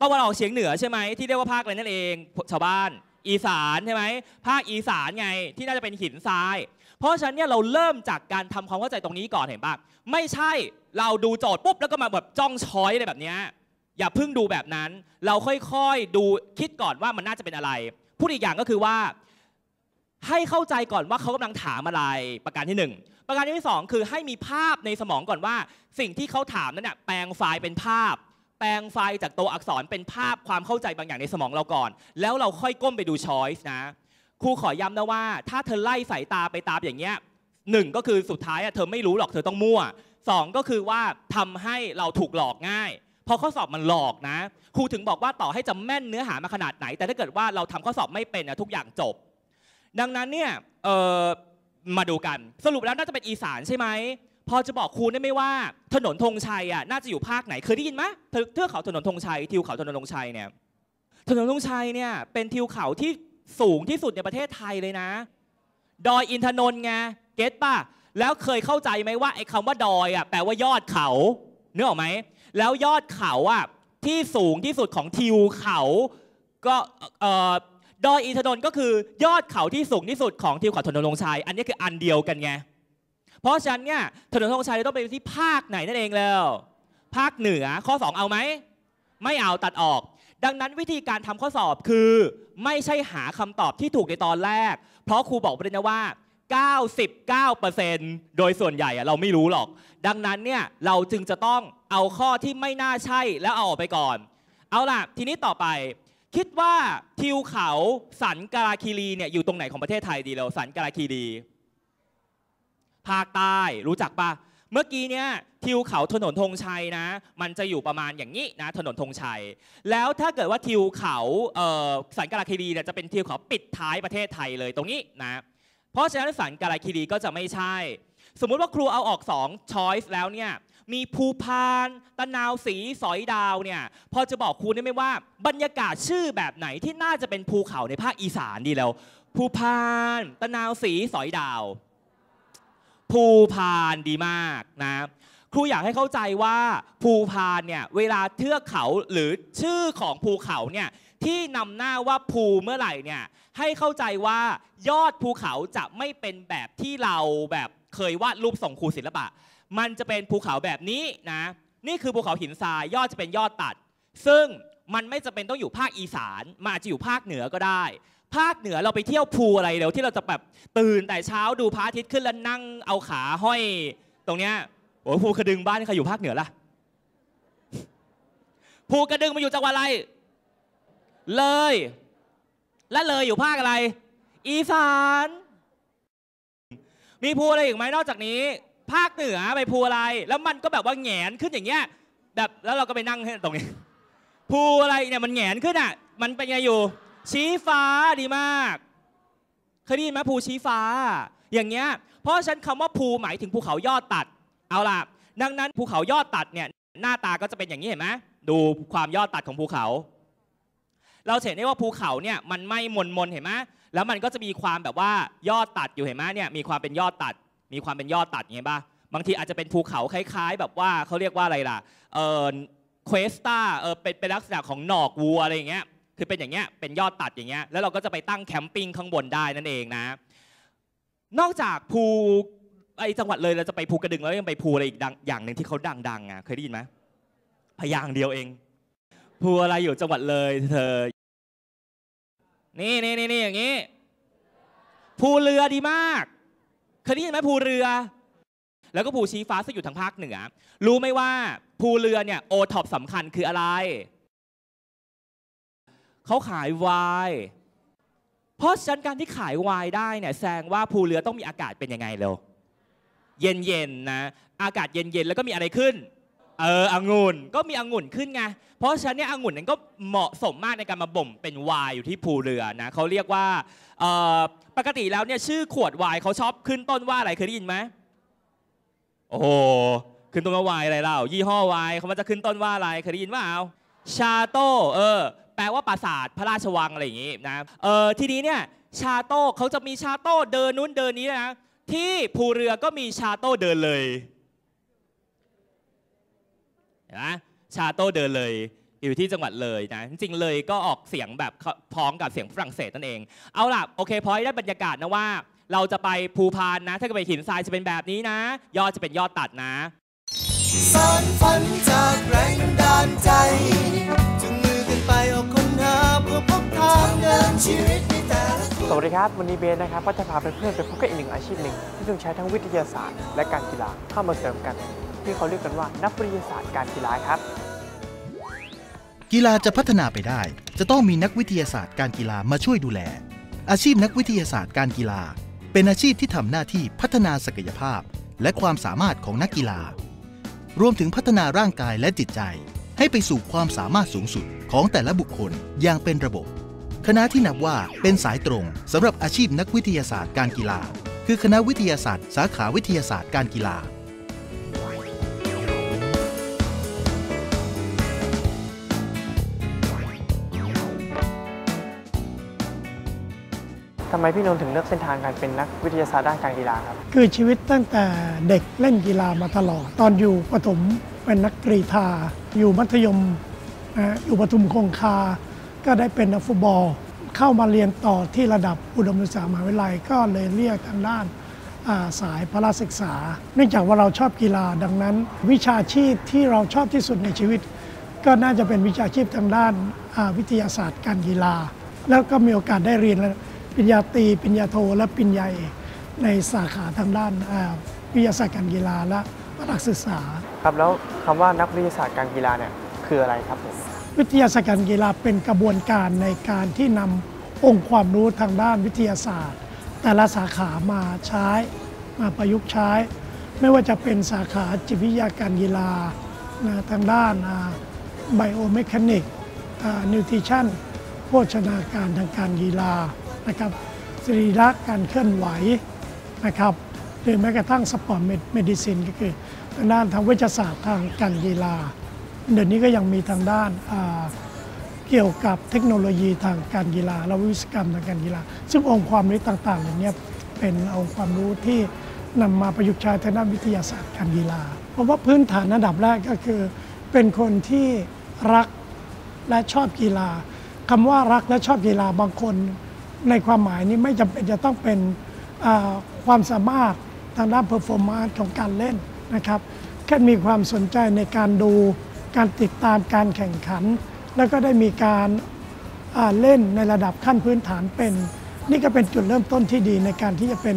ตะวันออกเฉียงเหนือใช่ไหมที่เรียกว่าภาคอะไรนั่นเองชาวบ้านอีสานใช่ไหมภาคอีสานไงที่น่าจะเป็นหินทราย เพราะฉะนั้นเนี่ยเราเริ่มจากการทำความเข้าใจตรงนี้ก่อนเห็นปะไม่ใช่เราดูโจทย์ปุ๊บแล้วก็มาแบบจ้องช้อยอะไรแบบเนี้ยอย่าเพิ่งดูแบบนั้น เราค่อยๆ ดูคิดก่อนว่ามันน่าจะเป็นอะไร พูดอีกอย่างก็คือว่า ให้เข้าใจก่อนว่าเขากำลังถามอะไร ประการที่ 1 ประการที่ 2 คือให้มีภาพในสมองก่อนว่า สิ่งที่เขาถามนั้นน่ะแปลงไฟล์เป็นภาพ แปลงไฟล์จากตัวอักษรเป็นภาพ ความเข้าใจบางอย่างในสมองเราก่อน แล้วเราค่อยก้มไปดูช้อยส์นะ ครูขอย้ำนะว่า ถ้าเธอไล่สายตาไปตามอย่างเงี้ยหนึ่งก็คือสุดท้ายเธอไม่รู้หรอกเธอต้องมั่วสองก็คือว่าทำให้เราถูกหลอกง่ายพอข้อสอบมันหลอกนะครูถึงบอกว่าต่อให้จะแม่นเนื้อหามาขนาดไหน แต่ถ้าเกิดว่าเราทำข้อสอบไม่เป็นะทุกอย่างจบ ดังนั้นเนี่ยมาดูกันสรุปแล้วน่าจะเป็นอีสานใช่ไหมพอจะบอกครูได้ไหมว่าถนนธงชัยอ่ะน่าจะอยู่ภาคไหนเคยได้ยินไหมเทือกเขาถนนธงชัยทิวเขาถนนธงชัยเนี่ยถนนธงชัยเนี่ยเป็นทิวเขาที่สูงที่สุดในประเทศไทยเลยนะ ดอยอินทนนท์ไงเก็ตป่ะแล้วเคยเข้าใจไหมว่าไอ้คำว่าดอยอ่ะแปลว่ายอดเขานึกออกไหมแล้วยอดเขาอ่ะที่สูงที่สุดของทิวเขา ก็ดอยอินทนนท์ก็คือยอดเขาที่สูงที่สุดของทิวเขาถนนลงชัย อันนี้คืออันเดียวกันไง เพราะฉะนั้นเนี่ยถนนลงชัยต้องไปที่ภาคไหนนั่นเองแล้ว ภาคเหนือข้อ2เอาไหมไม่เอาตัดออก ดังนั้นวิธีการทำข้อสอบคือไม่ใช่หาคำตอบที่ถูกในตอนแรก เพราะครูบอกไปเลยนะว่า99%โดยส่วนใหญ่เราไม่รู้หรอก ดังนั้นเนี่ยเราจึงจะต้องเอาข้อที่ไม่น่าใช่แล้วเอาออกไปก่อน เอาล่ะทีนี้ต่อไป คิดว่าทิวเขาสันกาาคีรีเนี่ยอยู่ตรงไหนของประเทศไทยดีเราสันกาาคีรีภาคใต้รู้จักปะเมื่อกี้เนี่ยทิวเขาถนนธงชัยนะ มันจะอยู่ประมาณอย่างนี้นะ ถนนธงชัย แล้วถ้าเกิดว่าทิวเขาสันกาาคีรีเนี่ยจะเป็นทิวเขาปิดท้ายประเทศไทยเลยตรงนี้นะพราะฉะนั้นสารกาลคิรีก็จะไม่ใช่ สมมุติว่าครูเอาออก2 choice แล้วเนี่ย มีภูพาน ตะนาวสี สอยดาวเนี่ย พอจะบอกครูได้ไหมว่าบรรยากาศชื่อแบบไหนที่น่าจะเป็นภูเขาในภาคอีสานดีแล้ว ภูพาน ตะนาวสี สอยดาว ภูพานดีมากนะ ครูอยากให้เข้าใจว่าภูพานเนี่ยเวลาเทือกเขาหรือชื่อของภูเขาเนี่ยที่นำหน้าว่าภูเมื่อไหร่เนี่ยให้เข้าใจว่ายอดภูเขาจะไม่เป็นแบบที่เราแบบเคยวาดรูปสองคูศิลปะมันจะเป็นภูเขาแบบนี้นะ นี่คือภูเขาหินทรายยอดจะเป็นยอดตัด ซึ่งมันไม่จะเป็นต้องอยู่ภาคอีสาน มาจจะอยู่ภาคเหนือก็ได้ ภาคเหนือเราไปเที่ยวภูอะไรเดี๋ยวที่เราจะแบบตื่นแต่เช้าดูพระอาทิตย์ขึ้นแล้วนั่งเอาขาห้อย ตรงเนี้ยโอ้ภูกระดึงบ้านใครอยู่ภาคเหนือล่ะ ภูกระดึงมาอยู่จังหวัดอะไรเลย และเลยอยู่ภาคอะไร อีสาน มีภูอะไรอีกไหมนอกจากนี้ ภาคเหนือไปภูอะไร แล้วมันก็แบบว่าแหงนขึ้นอย่างเงี้ย แบบแล้วเราก็ไปนั่งตรงนี้ ภูอะไรเนี่ยมันแหงนขึ้นอ่ะ มันเป็นไงอยู่ ชี้ฟ้าดีมากเคยได้ยินไหมภูชี้ฟ้า อย่างเงี้ย เพราะฉันคำว่าภูหมายถึงภูเขายอดตัด เอาล่ะ ดังนั้นภูเขายอดตัดเนี่ยหน้าตาก็จะเป็นอย่างนี้เห็นไหมดูความยอดตัดของภูเขาเราเห็นได้ว่าภูเขาเนี่ยมันไม่มนมนเห็นไหมแล้วมันก็จะมีความแบบว่ายอดตัดอยู่เห็นไหมเนี่ยมีความเป็นยอดตัด มีความเป็นยอดตัดเห็นป่ะบางทีอาจจะเป็นภูเขาคล้าย ๆ แบบว่าเขาเรียกว่าอะไรล่ะ เออเควสตาเออเป็นเป็นลักษณะของหนอกวัวอะไรอย่างเงี้ย คือเป็นอย่างเงี้ยเป็นยอดตัดอย่างเงี้ย แล้วเราก็จะไปตั้งแคมปิ้งข้างบนได้นั่นเองนะ นอกจากภูไอจังหวัดเลยเราจะไปภูกระดึงแล้วยังไปภูอะไรอีกอย่างหนึ่งที่เขาดังๆอ่ะเคยได้ยินไหมพยางเดียวเองภูอะไรอยู่จังหวัดเลยเธอนี่นี่นี่นี่อย่างนี้ภูเรือดีมากเคยได้ยินไหมภูเรือ แล้วก็ภูชี้ฟ้าซึ่งอยู่ทางภาคเหนือ รู้ไหมว่าภูเรือเนี่ยโอท็อปสำคัญคืออะไรเขาขายวายเพราะฉะนั้นการที่ขายวายได้เนี่ยแสดงว่าภูเรือต้องมีอากาศเป็นยังไงเร็วเย็นๆนะ อากาศเย็นๆ แล้วก็มีอะไรขึ้นเออองุ่นก็มีองุ่นขึ้นไงเพราะฉะนั้นเนี่ยองุ่นนั้นก็เหมาะสมมากในการมาบ่มเป็นไวน์อยู่ที่ภูเรือนะเขาเรียกว่าปกติแล้วเนี่ยชื่อขวดไวน์เขาชอบขึ้นต้นว่าอะไรเคยได้ยินไหมโอ้โหขึ้นต้นว่าวายอะไรเล่ายี่ห้อวายเขาจะขึ้นต้นว่าอะไรเคยได้ยินว่าเอาชาโตเออแปลว่าปราสาทพระราชวังอะไรอย่างงี้นะเออทีนี้เนี่ยชาโตเขาจะมีชาโตเดินนู้นเดินนี้นะ ที่ภูเรือก็มีชาโตเดินเลยเห็นไหมชาโต้เดินเลยอยู่ที่จังหวัดเลยนะ จริงเลยก็ออกเสียงแบบพ้องกับเสียงฝรั่งเศสนั่นเองเอาล่ะ โอเคพอยได้บรรยากาศนะว่า เราจะไปภูพานนะ ถ้าเกิดไปหินทรายจะเป็นแบบนี้นะ ยอดจะเป็นยอดตัดนะสารฝันจากแรงันดาใจจึงมือกันไปออกค้นหาเพื่อพบทางเดินชีวิตในแต่ละสวัสดีครับ วันนี้เบนนะครับก็จะพาเพื่อนๆไปพบกับอีกหนึ่งอาชีพหนึ่งที่ต้องใช้ทั้งวิทยาศาสตร์และการกีฬาเข้ามาเสริมกันที่เขาเรียกกันว่านักวิทยาศาสตร์การกีฬาครับ กีฬาจะพัฒนาไปได้ จะต้องมีนักวิทยาศาสตร์การกีฬามาช่วยดูแล อาชีพนักวิทยาศาสตร์การกีฬา เป็นอาชีพที่ทำหน้าที่พัฒนาศักยภาพ และความสามารถของนักกีฬา รวมถึงพัฒนาร่างกายและจิตใจ ให้ไปสู่ความสามารถสูงสุดของแต่ละบุคคลอย่างเป็นระบบ คณะที่นับว่าเป็นสายตรงสำหรับอาชีพนักวิทยาศาสตร์การกีฬา คือคณะวิทยาศาสตร์ สาขาวิทยาศาสตร์การกีฬาทำไมพี่นนท์ถึงเลือกเส้นทางการเป็นนักวิทยาศาสตร์ด้านการกีฬาครับคือชีวิตตั้งแต่เด็กเล่นกีฬามาตลอดตอนอยู่ประถมเป็นนักกรีธาอยู่มัธยมอยู่ปทุมคงคา ก็ได้เป็นนักฟุตบอล เข้ามาเรียนต่อที่ระดับอุดมศึกษามหาวิทยาลัย ก็เลยเรียกทางด้านาสายพละศึกษาเนื่องจากว่าเราชอบกีฬาดังนั้น วิชาชีพที่เราชอบที่สุดในชีวิต ก็น่าจะเป็นวิชาชีพทางด้านาวิทยาศาสตร์การกีฬา แล้วก็มีโอกาสได้เรียนริญญาตรีปริญญาโทและปริญญาเอกในสาขาทางด้านวิทยาศาสตร์การกีฬาและวารศึกษาครับแล้วคำว่านักวิทยาศาสตร์การกีฬาเนี่ยคืออะไรครับผมวิทยาศาสตร์การกีฬาเป็นกระบวนการในการที่นำองค์ความรู้ทางด้านวิทยาศาสตร์ แต่ละสาขามาใช้มาประยุกต์ใช้ ไม่ว่าจะเป็นสาขาจิตวิทยาการกีฬาทางด้านไบโอเมคานิกนิวทริชั่นโภชนาการทางการกีฬานะครับสรีระการเคลื่อนไหวนะครับหรือแม้กระทั่งสปอร์ตเมดิซินก็คือทางด้านทางเวชศาสตร์ทางการกีฬาเดี๋ยวนี้ก็ยังมีทางด้านเกี่ยวกับเทคโนโลยีทางการกีฬา และวิศวกรรมทางการกีฬา ซึ่งองค์ความรู้ต่างๆเหล่านี้เป็นองค์ความรู้ที่นำมาประยุกต์ใช้ทางด้านวิทยาศาสตร์การกีฬา เพราะว่าพื้นฐานระดับแรกก็คือ เป็นคนที่รักและชอบกีฬา คำว่ารักและชอบกีฬาบางคนในความหมายนี้ไม่จำเป็นจะต้องเป็นความสามารถทางด้านเพอร์ฟอร์มานซ์ของการเล่นนะครับแค่มีความสนใจในการดูการติดตามการแข่งขัน แล้วก็ได้มีการเล่นในระดับขั้นพื้นฐานเป็น นี่ก็เป็นจุดเริ่มต้นที่ดีในการที่จะเป็น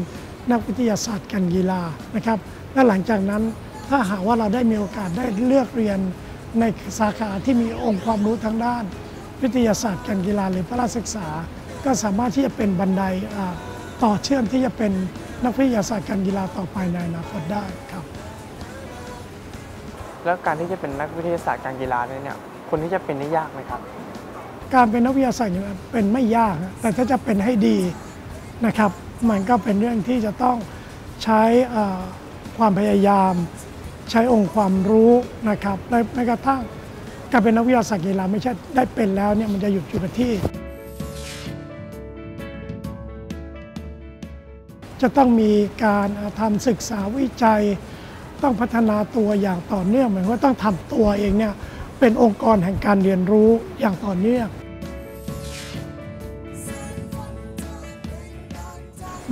นักวิทยาศาสตร์การกีฬานะครับและหลังจากนั้นถ้าหากว่าเราได้มีโอกาสได้เลือกเรียนในสาขาที่มีองค์ความรู้ทางด้าน วิทยาศาสตร์การกีฬาหรือพระราศึกษาก็สามารถที่จะเป็นบันไดต่อเชื่อมที่จะเป็นนักวิทยาศาสตร์การกีฬาต่อไปในอนาคตได้ครับ แล้วการที่จะเป็นนักวิทยาศาสตร์การกีฬาเนี่ยคนที่จะเป็นนี่ยากไหมครับ การเป็นนักวิทยาศาสตร์เป็นไม่ยากแต่ถ้าจะเป็นให้ดีนะครับมันก็เป็นเรื่องที่จะต้องใช้ความพยายาม ใช้องค์ความรู้นะครับและแม้กระทั่งการเป็นนักวิทยาศาสตร์กีฬาไม่ใช่ได้เป็นแล้วเนี่ยมันจะหยุดอยู่กับที่จะต้องมีการทำศึกษาวิจัย ต้องพัฒนาตัวอย่างต่อเนื่องเหมือนว่าต้องทำตัวเองเนี่ยเป็นองค์กรแห่งการเรียนรู้อย่างต่อเนื่อง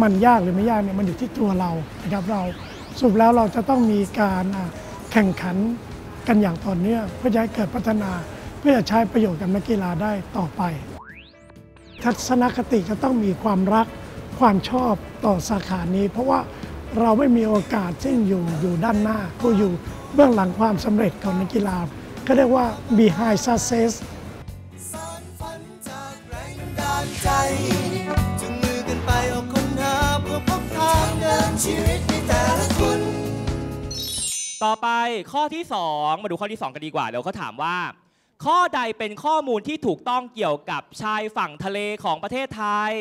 มันยากหรือไม่ยากเนี่ยมันอยู่ที่ตัวเรานะครับเราสุดแล้วเราจะต้องมีการแข่งขันกันอย่างต่อเนื่องเพื่อจะให้เกิดพัฒนาเพื่อจะใช้ประโยชน์กับนักกีฬาได้ต่อไป ทัศนคติจะต้องมีความรักความชอบต่อสาขานี้เพราะว่าเราไม่มีโอกาสที่อยู่อยู่ด้านหน้าผู้อยู่เบื้องหลังความสำเร็จของนักกีฬาก็เรียกว่า behind success ต่อไปข้อที่ 2 มาดูข้อที่ 2 กันดีกว่าเดี๋ยวเขาถามว่า ข้อใดเป็นข้อมูลที่ถูกต้องเกี่ยวกับชายฝั่งทะเลของประเทศไทย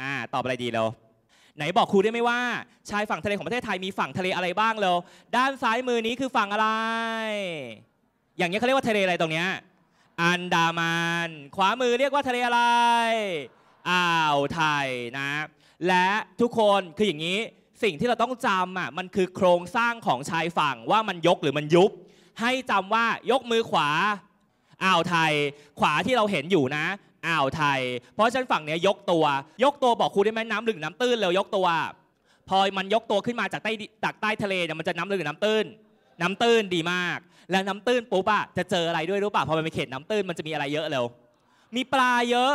อ่าตอบอะไรดีเราไหนบอกครูได้ไหมว่าชายฝั่งทะเลของประเทศไทยมีฝั่งทะเลอะไรบ้างเราด้านซ้ายมือนี้คือฝั่งอะไร อย่างนี้เขาเรียกว่าทะเลอะไรตรงเนี้ยอันดามันขวามือเรียกว่าทะเลอะไรอ่าวไทยนะ และทุกคนคืออย่างนี้สิ่งที่เราต้องจำอ่ะมันคือโครงสร้างของชายฝั่งว่ามันยกหรือมันยุบให้จำว่ายกมือขวาอ่าวไทย ขวาที่เราเห็นอยู่นะอ่าวไทยเพราะฉะนั้นฝั่งเนี้ยยกตัว ยกตัวบอกครูได้ไหมน้ำลึกน้ำตื้นเร็วยกตัว พอมันยกตัวขึ้นมาจากใต้จากใต้ทะเลเนี่ยมันจะน้ำลึกหรือน้ำตื้น น้ำตื้นดีมาก แล้วน้ำตื้นปุ๊บอะจะเจออะไรด้วยรู้ป่ะพอมันปนเขตน้ำตื้นมันจะมีอะไรเยอะเร็ว มีปลาเยอะ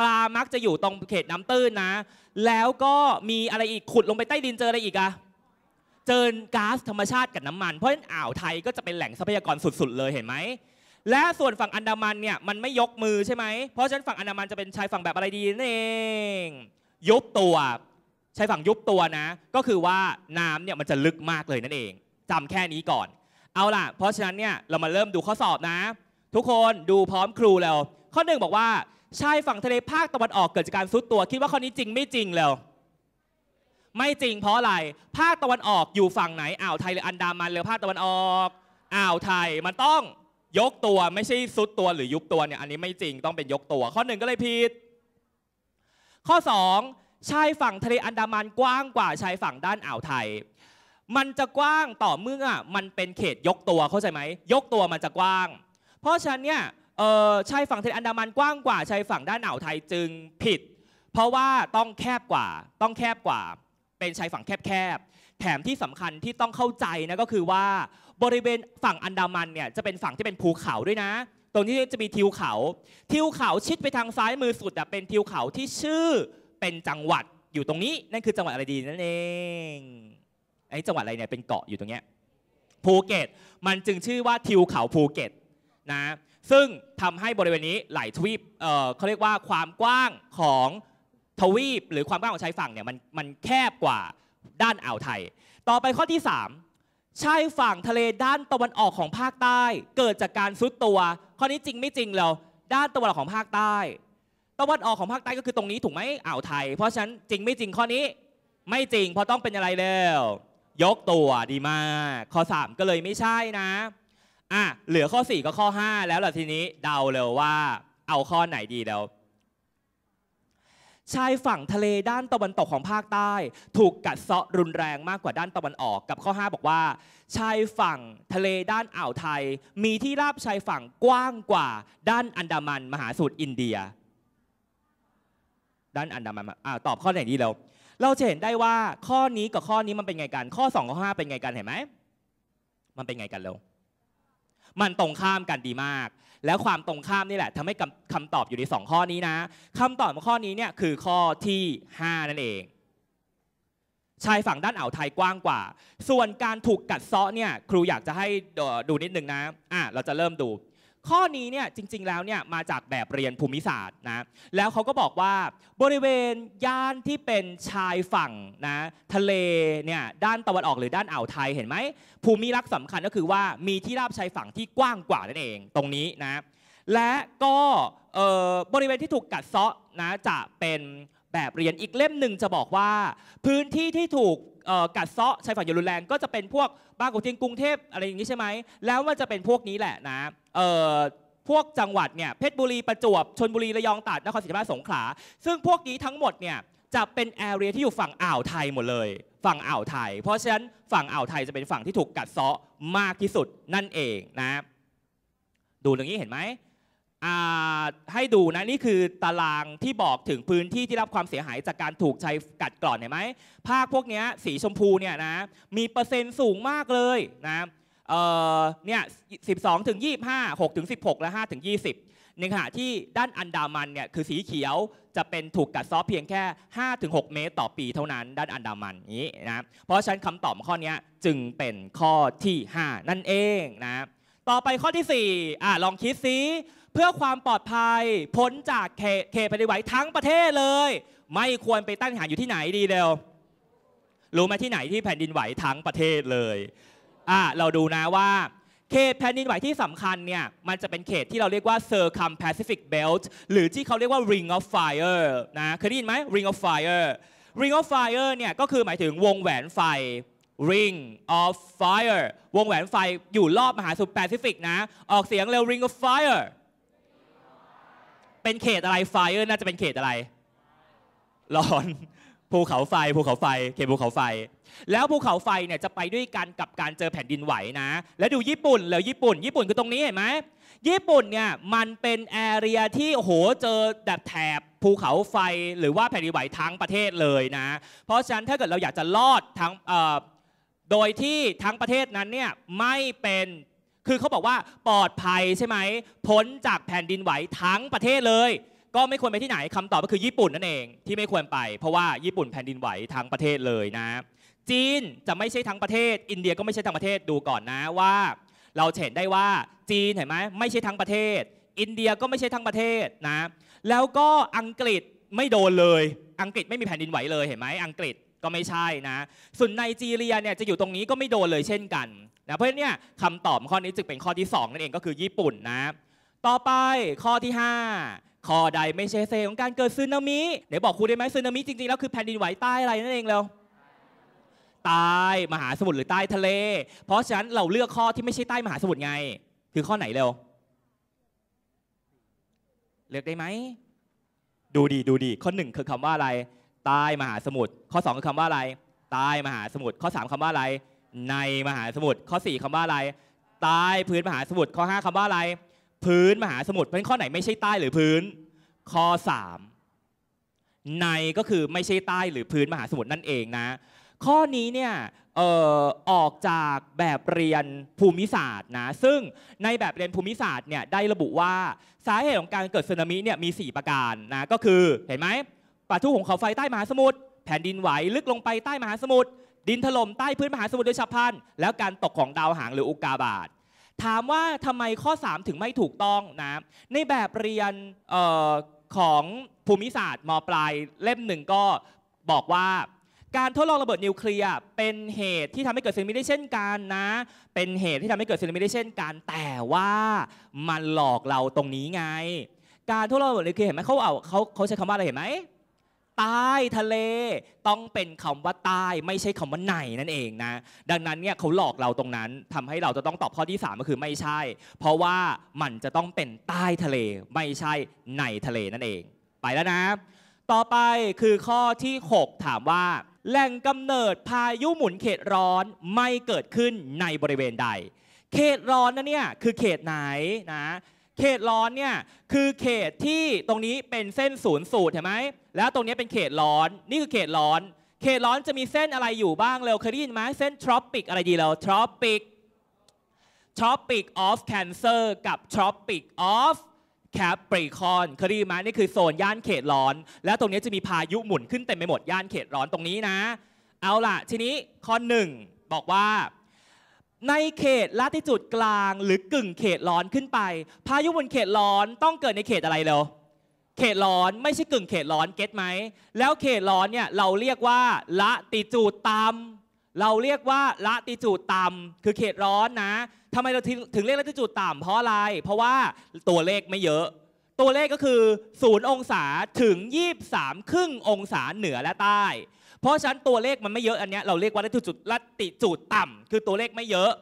ปลามักจะอยู่ตรงเขตน้ำตื้นนะ แล้วก็มีอะไรอีกขุดลงไปใต้ดินเจออะไรอีกอะเจอก๊าซธรรมชาติกับน้ำมัน เพราะฉะนั้นอ่าวไทยก็จะเป็นแหล่งทรัพยากรสุดๆเลยเห็นไหมและส่วนฝั่งอันดามันเนี่ยมันไม่ยกมือใช่ไหมเพราะฉะนั้นฝั่งอันดามันจะเป็นชายฝั่งแบบอะไรดีนั่นเอง ยุบตัว ชายฝั่งยุบตัวนะ ก็คือว่าน้ำเนี่ยมันจะลึกมากเลยนั่นเอง จำแค่นี้ก่อน เอาล่ะเพราะฉะนั้นเนี่ยเรามาเริ่มดูข้อสอบนะ ทุกคนดูพร้อมครูแล้ว ข้อหนึ่งบอกว่าชายฝั่งทะเลภาคตะวันออกเกิดจากการซุดตัว คิดว่าข้อนี้จริงไม่จริงแล้ว ไม่จริง เพราะอะไร ภาคตะวันออกอยู่ฝั่งไหนอ่าวไทยหรืออันดามันหรือภาคตะวันออกอ่าวไทยมันต้องยกตัวไม่ใช่ซุดตัวหรือยุบตัวเนี่ยอันนี้ไม่จริงต้องเป็นยกตัวข้อหนึ่งก็เลยผิดข้อ2ชายฝั่งทะเลอันดามันกว้างกว่าชายฝั่งด้านอ่าวไทย มันจะกว้างต่อเมื่อมันเป็นเขตยกตัวเข้าใจไหมยกตัวมันจะกว้าง เพราะฉะนั้นเนี่ยชายฝั่งทะเลอันดามันกว้างกว่าชายฝั่งด้านอ่าวไทยจึงผิด เพราะว่าต้องแคบกว่าต้องแคบกว่า เป็นชายฝั่งแคบๆแถมที่สำคัญที่ต้องเข้าใจนะก็คือว่าบริเวณฝั่งอันดามันเนี่ยจะเป็นฝั่งที่เป็นภูเขาด้วยนะ ตรงนี้จะมีทิวเขา ทิวเขาชิดไปทางซ้ายมือสุดเป็นทิวเขาที่ชื่อเป็นจังหวัดอยู่ตรงนี้นั่นคือจังหวัดอะไรดีนั่นเองไอ้จังหวัดอะไรเนี่ยเป็นเกาะอยู่ตรงเนี้ยภูเก็ตมันจึงชื่อว่าทิวเขาภูเก็ตนะซึ่งทำให้บริเวณนี้หลายทวีปเเขาเรียกว่าความกว้างของทวีป หรือความกว้างของชายฝั่งเนี่ยมันมันแคบกว่าด้านอ่าวไทย ต่อไปข้อที่3ชายฝั่งทะเลด้านตะวันออกของภาคใต้เกิดจากการซุดตัว ข้อนี้จริงไม่จริงเราด้านตะวันออกของภาคใต้ ตะวันออกของภาคใต้ก็คือตรงนี้ถูกไหมอ่าวไทยเพราะฉะนั้นจริงไม่จริงข้อนี้ไม่จริงเพราะต้องเป็นอะไรแล้วยกตัวดีมาก ข้อ 3 ก็เลยไม่ใช่นะอ่ะเหลือข้อ4ก็ข้อ 5 แล้วล่ะทีนี้เดาเลยว่าเอาข้อไหนดีแล้วชายฝั่งทะเลด้านตะวันตกของภาคใต้ถูกกัดเซาะรุนแรงมากกว่าด้านตะวันออก กับข้อ5บอกว่าชายฝั่งทะเลด้านอ่าวไทย มีที่ราบชายฝั่งกว้างกว่าด้านอันดามันมหาสมุทรอินเดีย ด้านอันดามันอ่าตอบข้อไหนดีแล้วเราจะเห็นได้ว่าข้อนี้กับข้อนี้มันเป็นไงกันข้อ2กับข้อ5 เป็นไงกันเห็นไหมมันเป็นไงกันแล้วมันตรงข้ามกันดีมากแล้วความตรงข้ามนี่แหละทำให้คำตอบอยู่ใน 2 ข้อนี้นะคำตอบของข้อนี้เนี่ยคือข้อที่ 5 นั่นเอง ชายฝั่งด้านอ่าวไทยกว้างกว่า ส่วนการถูกกัดเซาะเนี่ยครูอยากจะให้ดูนิดนึงนะอ่ะเราจะเริ่มดูข้อนี้เนี่ยจริงๆ แล้วเนี่ยมาจากแบบเรียนภูมิศาสตร์นะ แล้วเขาก็บอกว่าบริเวณย่านที่เป็นชายฝั่งนะทะเลเนี่ยด้านตะวันออกหรือด้านอ่าวไทยเห็นไหมภูมิลักษณ์สำคัญก็คือว่ามีที่ราบชายฝั่งที่กว้างกว่านั่นเองตรงนี้นะและก็บริเวณที่ถูกกัดเซาะนะจะเป็นแบบเรียนอีกเล่มหนึ่งจะบอกว่า พื้นที่ที่ถูกกัดเซาะชายฝั่งอย่างรุนแรง ก็จะเป็นพวกบางกุทิงกรุงเทพอะไรอย่างนี้ใช่ไหมแล้วว่าจะเป็นพวกนี้แหละนะพวกจังหวัดเนี่ยเพชรบุรีประจวบชนบุรีระยองตัาดนครศรีธรรมราชสงขลาซึ่งพวกนี้ทั้งหมดเนี่ยจะเป็นแอเรียที่อยู่ฝั่งอ่าวไทยหมดเลยฝั่งอ่าวไทย เพราะฉะนั้นฝั่งอ่าวไทยจะเป็นฝั่งที่ถูกกัดเซาะมากที่สุดนั่นเองนะดูตรงนี้เห็นไหมให้ดูนะนี่คือตารางที่บอกถึงพื้นที่ที่รับความเสียหายจากการถูกใช้กัดกร่อนเห็นไหมภาคพวกนี้สีชมพูเนี่ยนะมีเปอร์เซ็นต์สูงมากเลยนะเนี่ย12ถึง25 6ถึง 16 และ5ถึง20หน่งหะที่ด้านอันดามันเนี่ยคือสีเขียวจะเป็นถูกกัดซอฟเพียงแค่ 5-6 เมตร ต่อปีเท่านั้น ด้านอันดามันนี้นะเพราะฉะนั้นคำตอบข้อนี้จึงเป็นข้อที่ 5 นั่นเองนะต่อไปข้อที่4อ่ลองคิดซิเพื่อความปลอดภัย พ้นจากเขตแผ่นดินไหวทั้งประเทศเลย ไม่ควรไปตั้งหานอยู่ที่ไหนดีเดียวรู้ไหมที่ไหนที่แผ่นดินไหวทั้งประเทศเลยอ่ะเราดูนะว่า เขตแผ่นดินไหวที่สำคัญเนี่ยมันจะเป็นเขตที่เราเรียกว่า Circum Pacific Belt หรือที่เขาเรียกว่า Ring of Fire นะเคยได้ยินไหม Ring of Fire Ring of Fire เนี่ยก็คือหมายถึงวงแหวนไฟ Ring of Fire วงแหวนไฟอยู่รอบมหาสมุทรแปซิฟิกนะ ออกเสียงเร็ว Ring of Fire เป็นเขตอะไรไฟเออน่าจะเป็นเขตอะไรร้อนภูเขาไฟภูเขาไฟเขตภูเขาไฟ แล้วภูเขาไฟเนี่ยจะไปด้วยกันกับการเจอแผ่นดินไหวนะ แล้วดูญี่ปุ่นแล้วญี่ปุ่น ญี่ปุ่นคือตรงนี้เห็นไหมญี่ปุ่นเนี่ยมันเป็นแอเรียที่โหเจอแบบแถบภูเขาไฟหรือว่าแผ่นดินไหวทั้งประเทศเลยนะ เพราะฉะนั้นถ้าเกิดเราอยากจะรอดทั้งโดยที่ทั้งประเทศนั้นเนี่ยไม่เป็นคือเขาบอกว่าปลอดภัยใช่ไหมพ้นจากแผ่นดินไหวทั้งประเทศเลย ก็ไม่ควรไปที่ไหนคำตอบก็คือ ญี่ปุ่นนั่นเองที่ไม่ควรไปเพราะว่าญี่ปุ่นแผ่นดินไหวทั้งประเทศเลยนะ จีนจะไม่ใช่ทั้งประเทศ อินเดียก็ไม่ใช่ทั้งประเทศดูก่อนนะว่า เราเห็นได้ว่าจีนเห็นไหมไม่ใช่ทั้งประเทศ อินเดียก็ไม่ใช่ทั้งประเทศนะแล้วก็อังกฤษไม่โดนเลย อังกฤษไม่มีแผ่นดินไหวเลยเห็นไหมอังกฤษก็ไม่ใช่นะ ส่วนไนจีเรียเนี่ยจะอยู่ตรงนี้ก็ไม่โดนเลยเช่นกันนะเพราะฉะนั้นเนี่ยคำตอบข้อนี้จึงเป็นข้อที่2นั่นเองก็คือญี่ปุ่นนะต่อไปข้อที่ 5 ข้อใดไม่ใช่เซของการเกิดซึนามิไหนบอกครูได้ไหมซึนามิจริงๆแล้วคือแผ่นดินไหวใต้อะไรนั่นเองแล้วใต้มหาสมุทรหรือใต้ทะเล เพราะฉะนั้นเราเลือกข้อที่ไม่ใช่ใต้มหาสมุทรไง คือข้อไหนแล้วเลือกได้ไหมดูดีดูดีข้อหนึ่งคือคำว่าอะไรใต้มหาสมุทรข้อ2คือคำว่าอะไร ใต้มหาสมุทรข้อ 3 คำว่าอะไร ในมหาสมุทรข้อ 4 คำว่าอะไร ใต้พื้นมหาสมุทรข้อ 5 คำว่าอะไร พื้นมหาสมุทรเพราะข้อไหนไม่ใช่ใต้หรือพื้น ข้อ 3 ในก็คือไม่ใช่ใต้หรือพื้นมหาสมุทรนั่นเองนะข้อนี้เนี่ยออออกจากแบบเรียนภูมิศาสตร์นะซึ่งในแบบเรียนภูมิศาสตร์เนี่ยได้ระบุว่าสาเหตุของการเกิดสึนามิเนี่ยมี 4 ประการนะก็คือเห็นไหมปะาทุ่งของเขาไฟใต้มหาสมุทรแผ่นดินไหวลึกลงไปใต้มหาสมุทรดินถล่มใต้พื้นมหาสมุทรโดยฉับพลันแล้วการตกของดาวหางหรืออุกาบาตถามว่าทำไมข้อ 3 ถึงไม่ถูกต้องนะในแบบเรียนออของภูมิศาสตร์มปลายเล่มหนึ่งก็บอกว่า การทดลองระเบิดนิวเคลียร์เป็นเหตุที่ทำให้เกิดสึนามิได้เช่นกันนะ เป็นเหตุที่ทำให้เกิดสึนามิได้เช่นกันแต่ว่ามันหลอกเราตรงนี้ไง การทดลองระเบิดนิวเคลียร์เห็นไหมเขาเอาเขาเขาใช้คำว่าอะไรเห็นไหมใต้ทะเลต้องเป็นคำว่าใต้ไม่ใช่คำว่าไหนนั่นเองนะดังนั้นเนี่ยเขาหลอกเราตรงนั้น ทำให้เราจะต้องตอบข้อที่3ก็คือไม่ใช่ เพราะว่ามันจะต้องเป็นใต้ทะเลไม่ใช่ ในทะเลนั่นเอง ไปแล้วนะ ต่อไปคือข้อที่ 6 ถามว่า แหล่งกำเนิดพายุหมุนเขตร้อนไม่เกิดขึ้นในบริเวณใด เขตร้อนนะเนี่ยคือเขตไหนนะเขตร้อนเนี่ยคือเขตที่ตรงนี้เป็นเส้นศูนย์สูตรเห็นไหมแล้วตรงนี้เป็นเขตร้อน นี่คือเขตร้อน เขตร้อนจะมีเส้นอะไรอยู่บ้างเราเคยได้ยินไหมเส้นท ropic อะไรดีเราท ropic tropic of cancer กับ tropic of c แคปริคอนเคยได้ยินไหมนี่คือโซนย่านเขตร้อน แล้วตรงนี้จะมีพายุหมุนขึ้นเต็มไปหมดย่านเขตร้อนตรงนี้นะ เอาล่ะทีนี้ข้อหนึ่งบอกว่า ในเขตลาติจูดกลางหรือกึ่งเขตร้อนขึ้นไป พายุบนเขตร้อนต้องเกิดในเขตอะไรเราเขตร้อนไม่ใช่กึ่งเขตร้อนเก็ตไหม แล้วเขตร้อนเนี่ยเราเรียกว่าละติจูดต่ำเราเรียกว่าละติจูดต่ำคือเขตร้อนนะทำไมเราถึงเรียกละติจูดต่ำเพราะอะไร เพราะว่าตัวเลขไม่เยอะ ตัวเลขก็คือ0องศาถึง23ครึ่งองศาเหนือและใต้ เพราะฉะนั้นตัวเลขมันไม่เยอะอันนี้เราเรียกว่าละติจูดละติจูดต่ำคือตัวเลขไม่เยอะ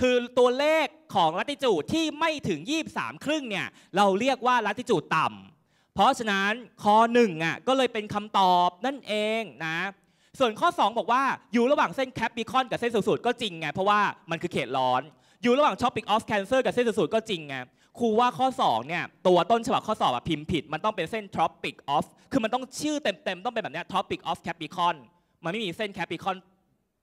คือตัวเลขของละติจูดที่ไม่ถึง23ครึ่งเนี่ยเราเรียกว่าละติจูดต่ำเพราะฉะนั้นข้อหนึ่งอ่ะก็เลยเป็นคำตอบนั่นเองนะส่วนข้อ 2 บอกว่าอยู่ระหว่างเส้นแคปบิคอนกับเส้นสูุดก็จริงไงเพราะว่ามันคือเขตร้อน อยู่ระหว่างช็อปปิ้งออฟแคนเซอร์กับเส้นสูุดก็จริงไงครูว่าข้อ2เนี่ยตัวต้นฉบับข้อสอบพิมพ์ผิดมันต้องเป็นเส้น Tropic of คือมันต้องชื่อเต็มเต็มต้องเป็นแบบนี้ท r o p i c of c a p ป i c o r n มันไม่มีเส้น c a p บ i c o r n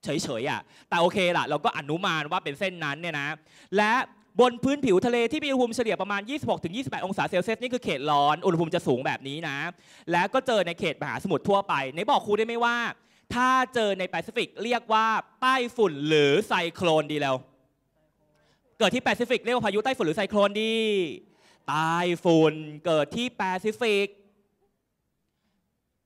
เฉยๆอ่ะแต่โอเคล่ะเราก็อนุมานว่าเป็นเส้นนั้นเนี่ยนะและบนพื้นผิวทะเลที่มีอุณหภูมิเฉลี่ยประมาณ 26-28 องศาเซลเซียสนี่คือเขตร้อน อุณหภูมิจะสูงแบบนี้นะ แล้วก็เจอในเขตมหาสมุทรทั่วไป ในบอกครูได้ไหมว่า ถ้าเจอในแปซิฟิกเรียกว่าใต้ฝุ่นหรือไซโคลนดีแล้วเกิดที่แปซิฟิกเรียกว่าพายุใต้ฝุ่นหรือไซโคลนดีใต้ฝุ่นเกิดที่แปซิฟิก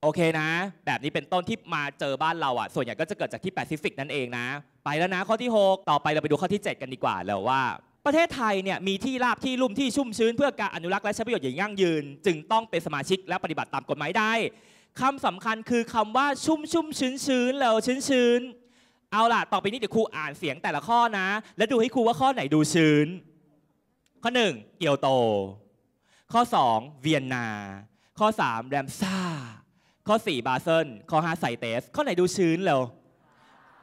โอเคนะ แบบนี้เป็นต้นที่มาเจอบ้านเราอะ่ะ ส่วนใหญ่ก็จะเกิดจากที่แปซิฟิกนั่นเองนะ ไปแล้วนะข้อที่6ต่อไปเราไปดูข้อที่ 7 กันดีกว่าแล้วว่าประเทศไทยเนี่ยมีที่ราบที่ลุ่มที่ชุ่มชื้นเพื่อการอนุรักษ์และใช้ประโยชน์อย่างยั่งยืน จึงต้องเป็นสมาชิกและปฏิบัติตามกฎหมายได้คำสำคัญคือคำว่าชุ่มชุ่มชื้นชื้นแล้วชื้นชื้น เอาล่ะต่อไปนี้เดี๋ยวครูอ่านเสียงแต่ละข้อนะ และดูให้ครูว่าข้อไหนดูชื้น ข้อ1เกียวโต ข้อ 2 เวียนนา ข้อ3แรมซ่าข้อ 4 บาเซนลข้อ5ไซเตสข้อไหนดูชื้นแล้ว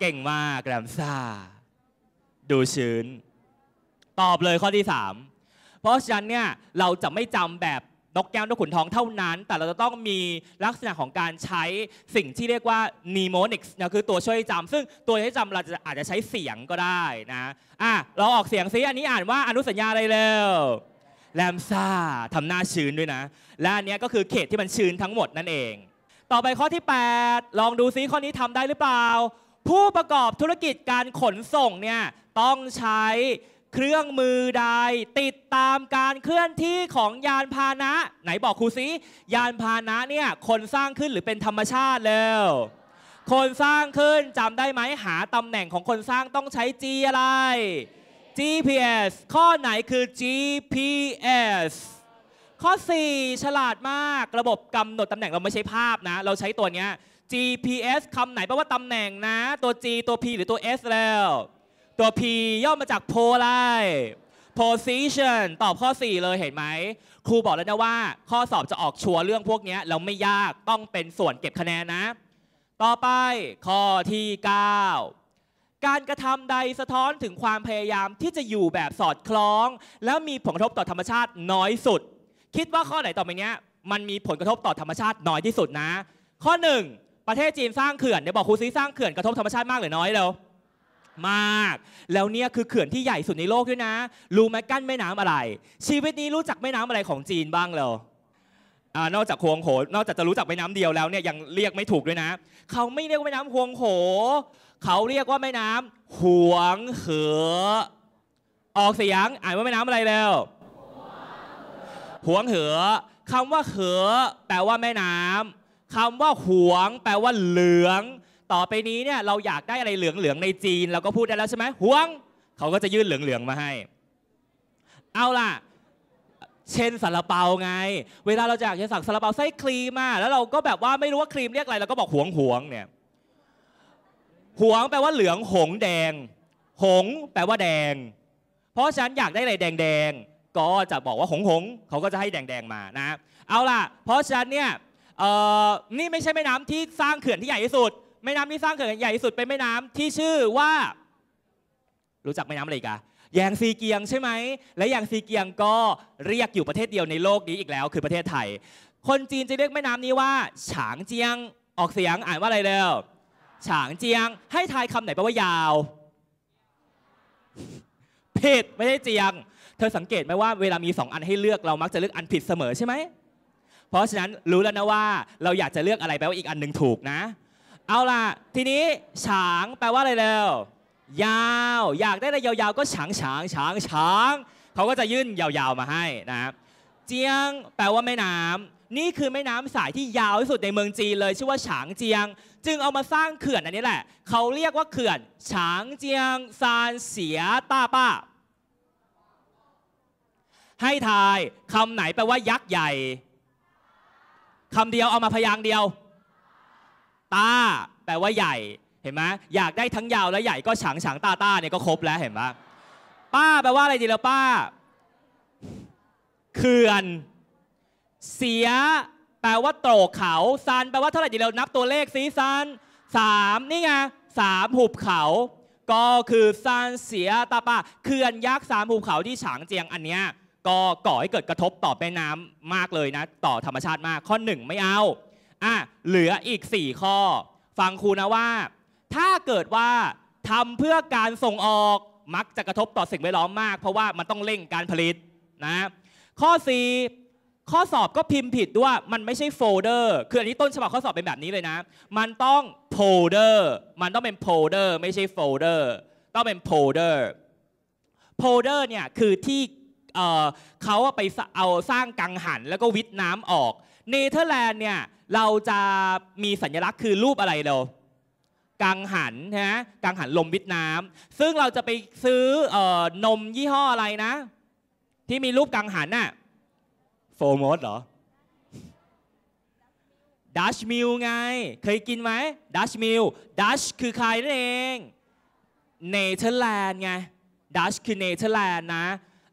เก่งมากแรมซ่าดูชื้นตอบเลยข้อที่ 3 เพราะฉะนั้นเนี่ยเราจะไม่จำแบบนกแก้วนกขุนทองเท่านั้น แต่เราจะต้องมีลักษณะของการใช้สิ่งที่เรียกว่า n e m o n i c s นะคือตัวช่วยจำ ซึ่งตัวช่วยจำเราจะอาจจะใช้เสียงก็ได้นะ อ่ะเราออกเสียงซิ อันนี้อ่านว่าอนุสัญญาอะไรเร็วแลมซ่าทำหน้าชื้นด้วยนะ และอันนี้ก็คือเขตที่มันชื้นทั้งหมดนั่นเอง ต่อไปข้อที่ 8 ลองดูซิข้อนี้ทำได้หรือเปล่า ผู้ประกอบธุรกิจการขนส่งเนี่ยต้องใช้เครื่องมือใดติดตามการเคลื่อนที่ของยานพาหนะ ไหนบอกครูซิยานพาหนะเนี่ยคนสร้างขึ้นหรือเป็นธรรมชาติแล้ว คนสร้างขึ้นจำได้ไหมหาตำแหน่งของคนสร้างต้องใช้ G อะไร GPS ข้อไหนคือ GPS ข้อ4ฉลาดมาก ระบบกำหนดตำแหน่งเราไม่ใช้ภาพนะ เราใช้ตัวเนี้ย GPS คำไหนแปลว่าตำแหน่งนะตัว G ตัว P หรือตัว S แล้วตัว P ย่อมาจากโพ l ะไร position ตอบข้อ 4 เลยเห็นไหม ครูบอกแล้วนะว่า ข้อสอบจะออกชัวเรื่องพวกนี้แล้วไม่ยากต้องเป็นส่วนเก็บคะแนนนะ ต่อไป ข้อที่ 9 การกระทำใดสะท้อนถึงความพยายามที่จะอยู่แบบสอดคล้อง และมีผลกระทบต่อธรรมชาติน้อยสุด คิดว่าข้อไหนต่อไปเนี้ย มันมีผลกระทบต่อธรรมชาติน้อยที่สุดนะ ข้อ 1 ประเทศจีนสร้างเขื่อนเดี๋ยวบอกครูซีสร้างเขื่อนกระทบธรรมชาติมากหรือน้อยเร็วมากแล้วเนี่ยคือเขื่อนที่ใหญ่สุดในโลกด้วยนะรู้ไหมกั้นแม่น้ำอะไร ชีวิตนี้รู้จักแม่น้ำอะไรของจีนบ้างเลานอกจากควงโขนอกจากจะรู้จักแม่น้ำเดียวแล้วเนี่ยยังเรียกไม่ถูกด้วยนะ เขาไม่เรียกว่าแม่น้ำควงโขเขาเรียกว่าแม่น้ำหวง เหอ ออกเสียงอ่านว่าแม่น้ำอะไรแล้วหวงเหอคำว่าเหอแปลว่าแม่น้ำ คำว่าหวง แปลว่า เหลืองต่อไปนี้เนี่ยเราอยากได้อะไรเหลือง ๆ ในจีนเราก็พูดได้แล้วใช่ไหมห่วง เขาก็จะยื่นเหลืองๆมาให้ เอาล่ะ เช่นสาลาเปาไง เวลาเราอยากจะสั่งสาลาเปาไส้ครีมอ่ะแล้วเราก็แบบว่าไม่รู้ว่าครีมเรียกอะไรเราก็บอกห่วงห่วงเนี่ยห่วงแปลว่าเหลืองหงแดง หงแปลว่าแดงเพราะฉะนั้นอยากได้อะไรแดงแดงก็จะบอกว่าหงหงเขาก็จะให้แดง ๆมานะเอาล่ะเพราะฉะนั้นเนี่ยนี่ไม่ใช่แม่น้ำที่สร้างเขื่อนที่ใหญ่ที่สุดแม่น้ำที่สร้างเขื่อนใหญ่ที่สุดเป็นแม่น้ำที่ชื่อว่า รู้จักแม่น้ำอะไรกันยางซีเกียงใช่ไหมและยยงซีเกียงก็เรียกอยู่ประเทศเดียวในโลกนี้อีกแล้ว คือประเทศไทย คนจีนจะเรียกแม่น้ำนี้ว่า ฉางเจียงออกเสียง อ่านว่าอะไรเล้วฉางเจียงให้ทายคำไหนแปลว่ายาว ผิดไม่ได้เจียง เธอสังเกตไหมว่าเวลามีสองอันให้เลือกเรามักจะเลือกอันผิดเสมอใช่ไหมเพราะฉะนั้นรู้แล้วนะว่า เราอยากจะเลือกอะไรแปลว่าอีกอันหนึ่งถูกนะเอาล่ะทีนี้ ฉางแปลว่าอะไรแล้วยาว อยากได้อะไรยาวๆ ก็ฉางฉางฉางฉางเขาก็จะยื่นยาว ๆมาให้นะครับเจียง แปลว่าแม่น้ำ นี่คือแม่น้ำสายที่ยาวที่สุดในเมืองจีนเลยชื่อว่า ฉางเจียง จึงเอามาสร้างเขื่อนอันนี้แหละ เขาเรียกว่า เขื่อน ฉางเจียงซานเสียต้าป้าให้ทายคำไหนแปลว่า ยักษ์ใหญ่คำเดียวเอามาพยางเดียวต้าแปลว่าใหญ่เห็นไหมอยากได้ทั้งยาวและใหญ่ก็ฉางฉางต้าต้าเนี่ยก็ครบแล้วเห็นไหมป้า แปลว่าอะไรดีแล้วป้าเขื่อน เสีย แปลว่าโตกเขาซันแปลว่าเท่าไหร่ดีแล้วนับตัวเลขซิซันสามนี่ไงสามหุบเขา ก็คือซันเสียตาป้าเขื่อนยักษ์สามหุบเขาที่ฉางเจียงอันเนี้ยก็ก่อให้เกิดกระทบต่อแม่น้ำมากเลยนะ ต่อธรรมชาติมากข้อหนึ่งไม่เอาอ่ะเหลืออีก 4 ข้อ ฟังครูนะว่า ถ้าเกิดว่าทำเพื่อการส่งออก มักจะกระทบต่อสิ่งแวดล้อมมาก เพราะว่ามันต้องเร่งการผลิตนะ ข้อ4ข้อสอบก็พิมพ์ผิดด้วยมันไม่ใช่โฟลเดอร์ คืออันนี้ต้นฉบับข้อสอบเป็นแบบนี้เลยนะ มันต้องโฟลเดอร์ มันต้องเป็นโฟลเดอร์ ไม่ใช่โฟลเดอร์ ต้องเป็นโฟลเดอร์ โฟลเดอร์เนี่ยคือที่ เขาไปเอาสร้างกังหันแล้วก็วิดน้ำออก เนเธอร์แลนด์เนี่ยเราจะมีสัญลักษณ์คือรูปอะไรเรากังหันนะกังหันลมวิทน้ำ ซึ่งเราจะไปซื้อนมยี่ห้ออะไรนะ ที่มีรูปกังหันน่ะโฟมอสเหรอ ดัชมิลไง เคยกินไหมดัชมิลดัชคือใครนั่นเอง เนเธอร์แลนด์ไง ดัชคือเนเธอร์แลนด์นะ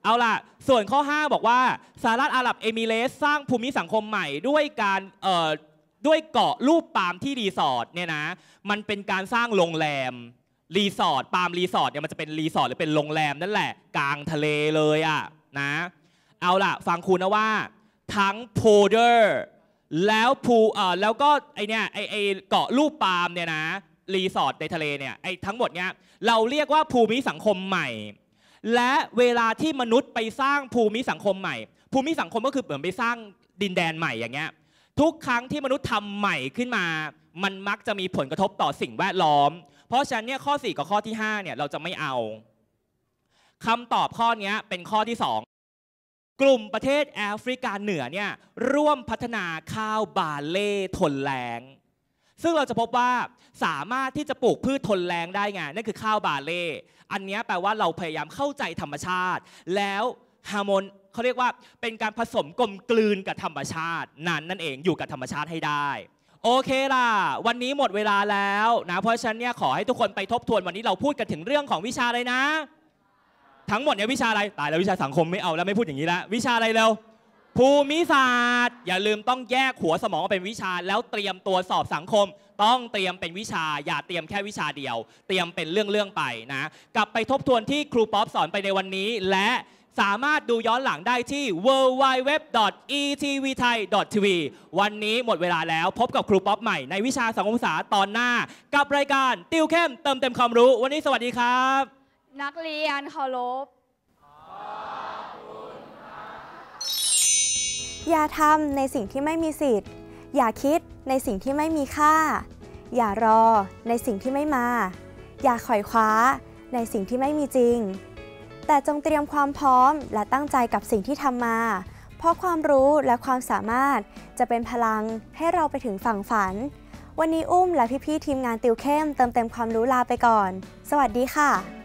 เอาล่ะ ส่วนข้อ 5 บอกว่าสหรัฐอาหรับเอมิเรสสร้างภูมิสังคมใหม่ด้วยการด้วยเกาะรูปปามที่รีสอร์ทเนี่ยนะ มันเป็นการสร้างโรงแรมรีสอร์ทปามรีสอร์ทเนี่ยมันจะเป็นรีสอร์ทหรือเป็นโรงแรมนั่นแหละ กลางทะเลเลยอะนะ เอาล่ะฟังคุณนะว่าทั้งโพเดอร์แล้วพูเอ่อแล้วก็ไอเนี่ยไอไอเกาะรูปปามเนี่ยนะรีสอร์ทในทะเลเนี่ยไอทั้งหมดเนี่ยเราเรียกว่าภูมิสังคมใหม่ และเวลาที่มนุษย์ไปสร้างภูมิสังคมใหม่ ภูมิสังคมก็คือเหมือนไปสร้างดินแดนใหม่อย่างเงี้ยทุกครั้งที่มนุษย์ทำใหม่ขึ้นมา มันมักจะมีผลกระทบต่อสิ่งแวดล้อม เพราะฉะนั้นเนี่ยข้อ4กับข้อที่5เนี่ยเราจะไม่เอาคำตอบข้อนี้เป็นข้อที่ 2 กลุ่มประเทศแอฟริกาเหนือเนี่ยร่วมพัฒนาข้าวบาเล่ทนแรงซึ่งเราจะพบว่าสามารถที่จะปลูกพืชทนแรงได้ไงนั่นคือข้าวบาเล่ อันนี้แปลว่าเราพยายามเข้าใจธรรมชาติ แล้วฮาร์โมนเขาเรียกว่าเป็นการผสมกลมกลืนกับธรรมชาติ นั้นนั่นเองอยู่กับธรรมชาติให้ได้ โอเคล่ะวันนี้หมดเวลาแล้วนะเพราะฉันเนี่ยขอให้ทุกคนไปทบทวนวันนี้เราพูดกันถึงเรื่องของวิชาอะไรนะ ทั้งหมดเนี่ยวิชาอะไร ตายแล้ววิชาสังคมไม่เอาแล้วไม่พูดอย่างนี้แล้ววิชาอะไรเร็วภูมิศาสตร์ อย่าลืมต้องแยกหัวสมองเป็นวิชา แล้วเตรียมตัวสอบสังคม ต้องเตรียมเป็นวิชาอย่าเตรียมแค่วิชาเดียว เตรียมเป็นเรื่องๆไปนะ กลับไปทบทวนที่ครูป๊อปสอนไปในวันนี้และสามารถดูย้อนหลังได้ที่ www.etvthai.tv วันนี้หมดเวลาแล้วพบกับครูป๊อปใหม่ในวิชาสังคมศาสตร์ตอนหน้ากับรายการติวเข้มเติมเต็มความรู้ วันนี้สวัสดีครับ นักเรียนเคารพอย่าทำในสิ่งที่ไม่มีสิทธิ์ อย่าคิดในสิ่งที่ไม่มีค่า อย่ารอในสิ่งที่ไม่มา อย่าข่อยคว้าในสิ่งที่ไม่มีจริงแต่จงเตรียมความพร้อมและตั้งใจกับสิ่งที่ทำมา เพราะความรู้และความสามารถจะเป็นพลังให้เราไปถึงฝั่งฝัน วันนี้อุ้มและพี่ๆทีมงานติวเข้มเติมเต็มความรู้ลาไปก่อน สวัสดีค่ะ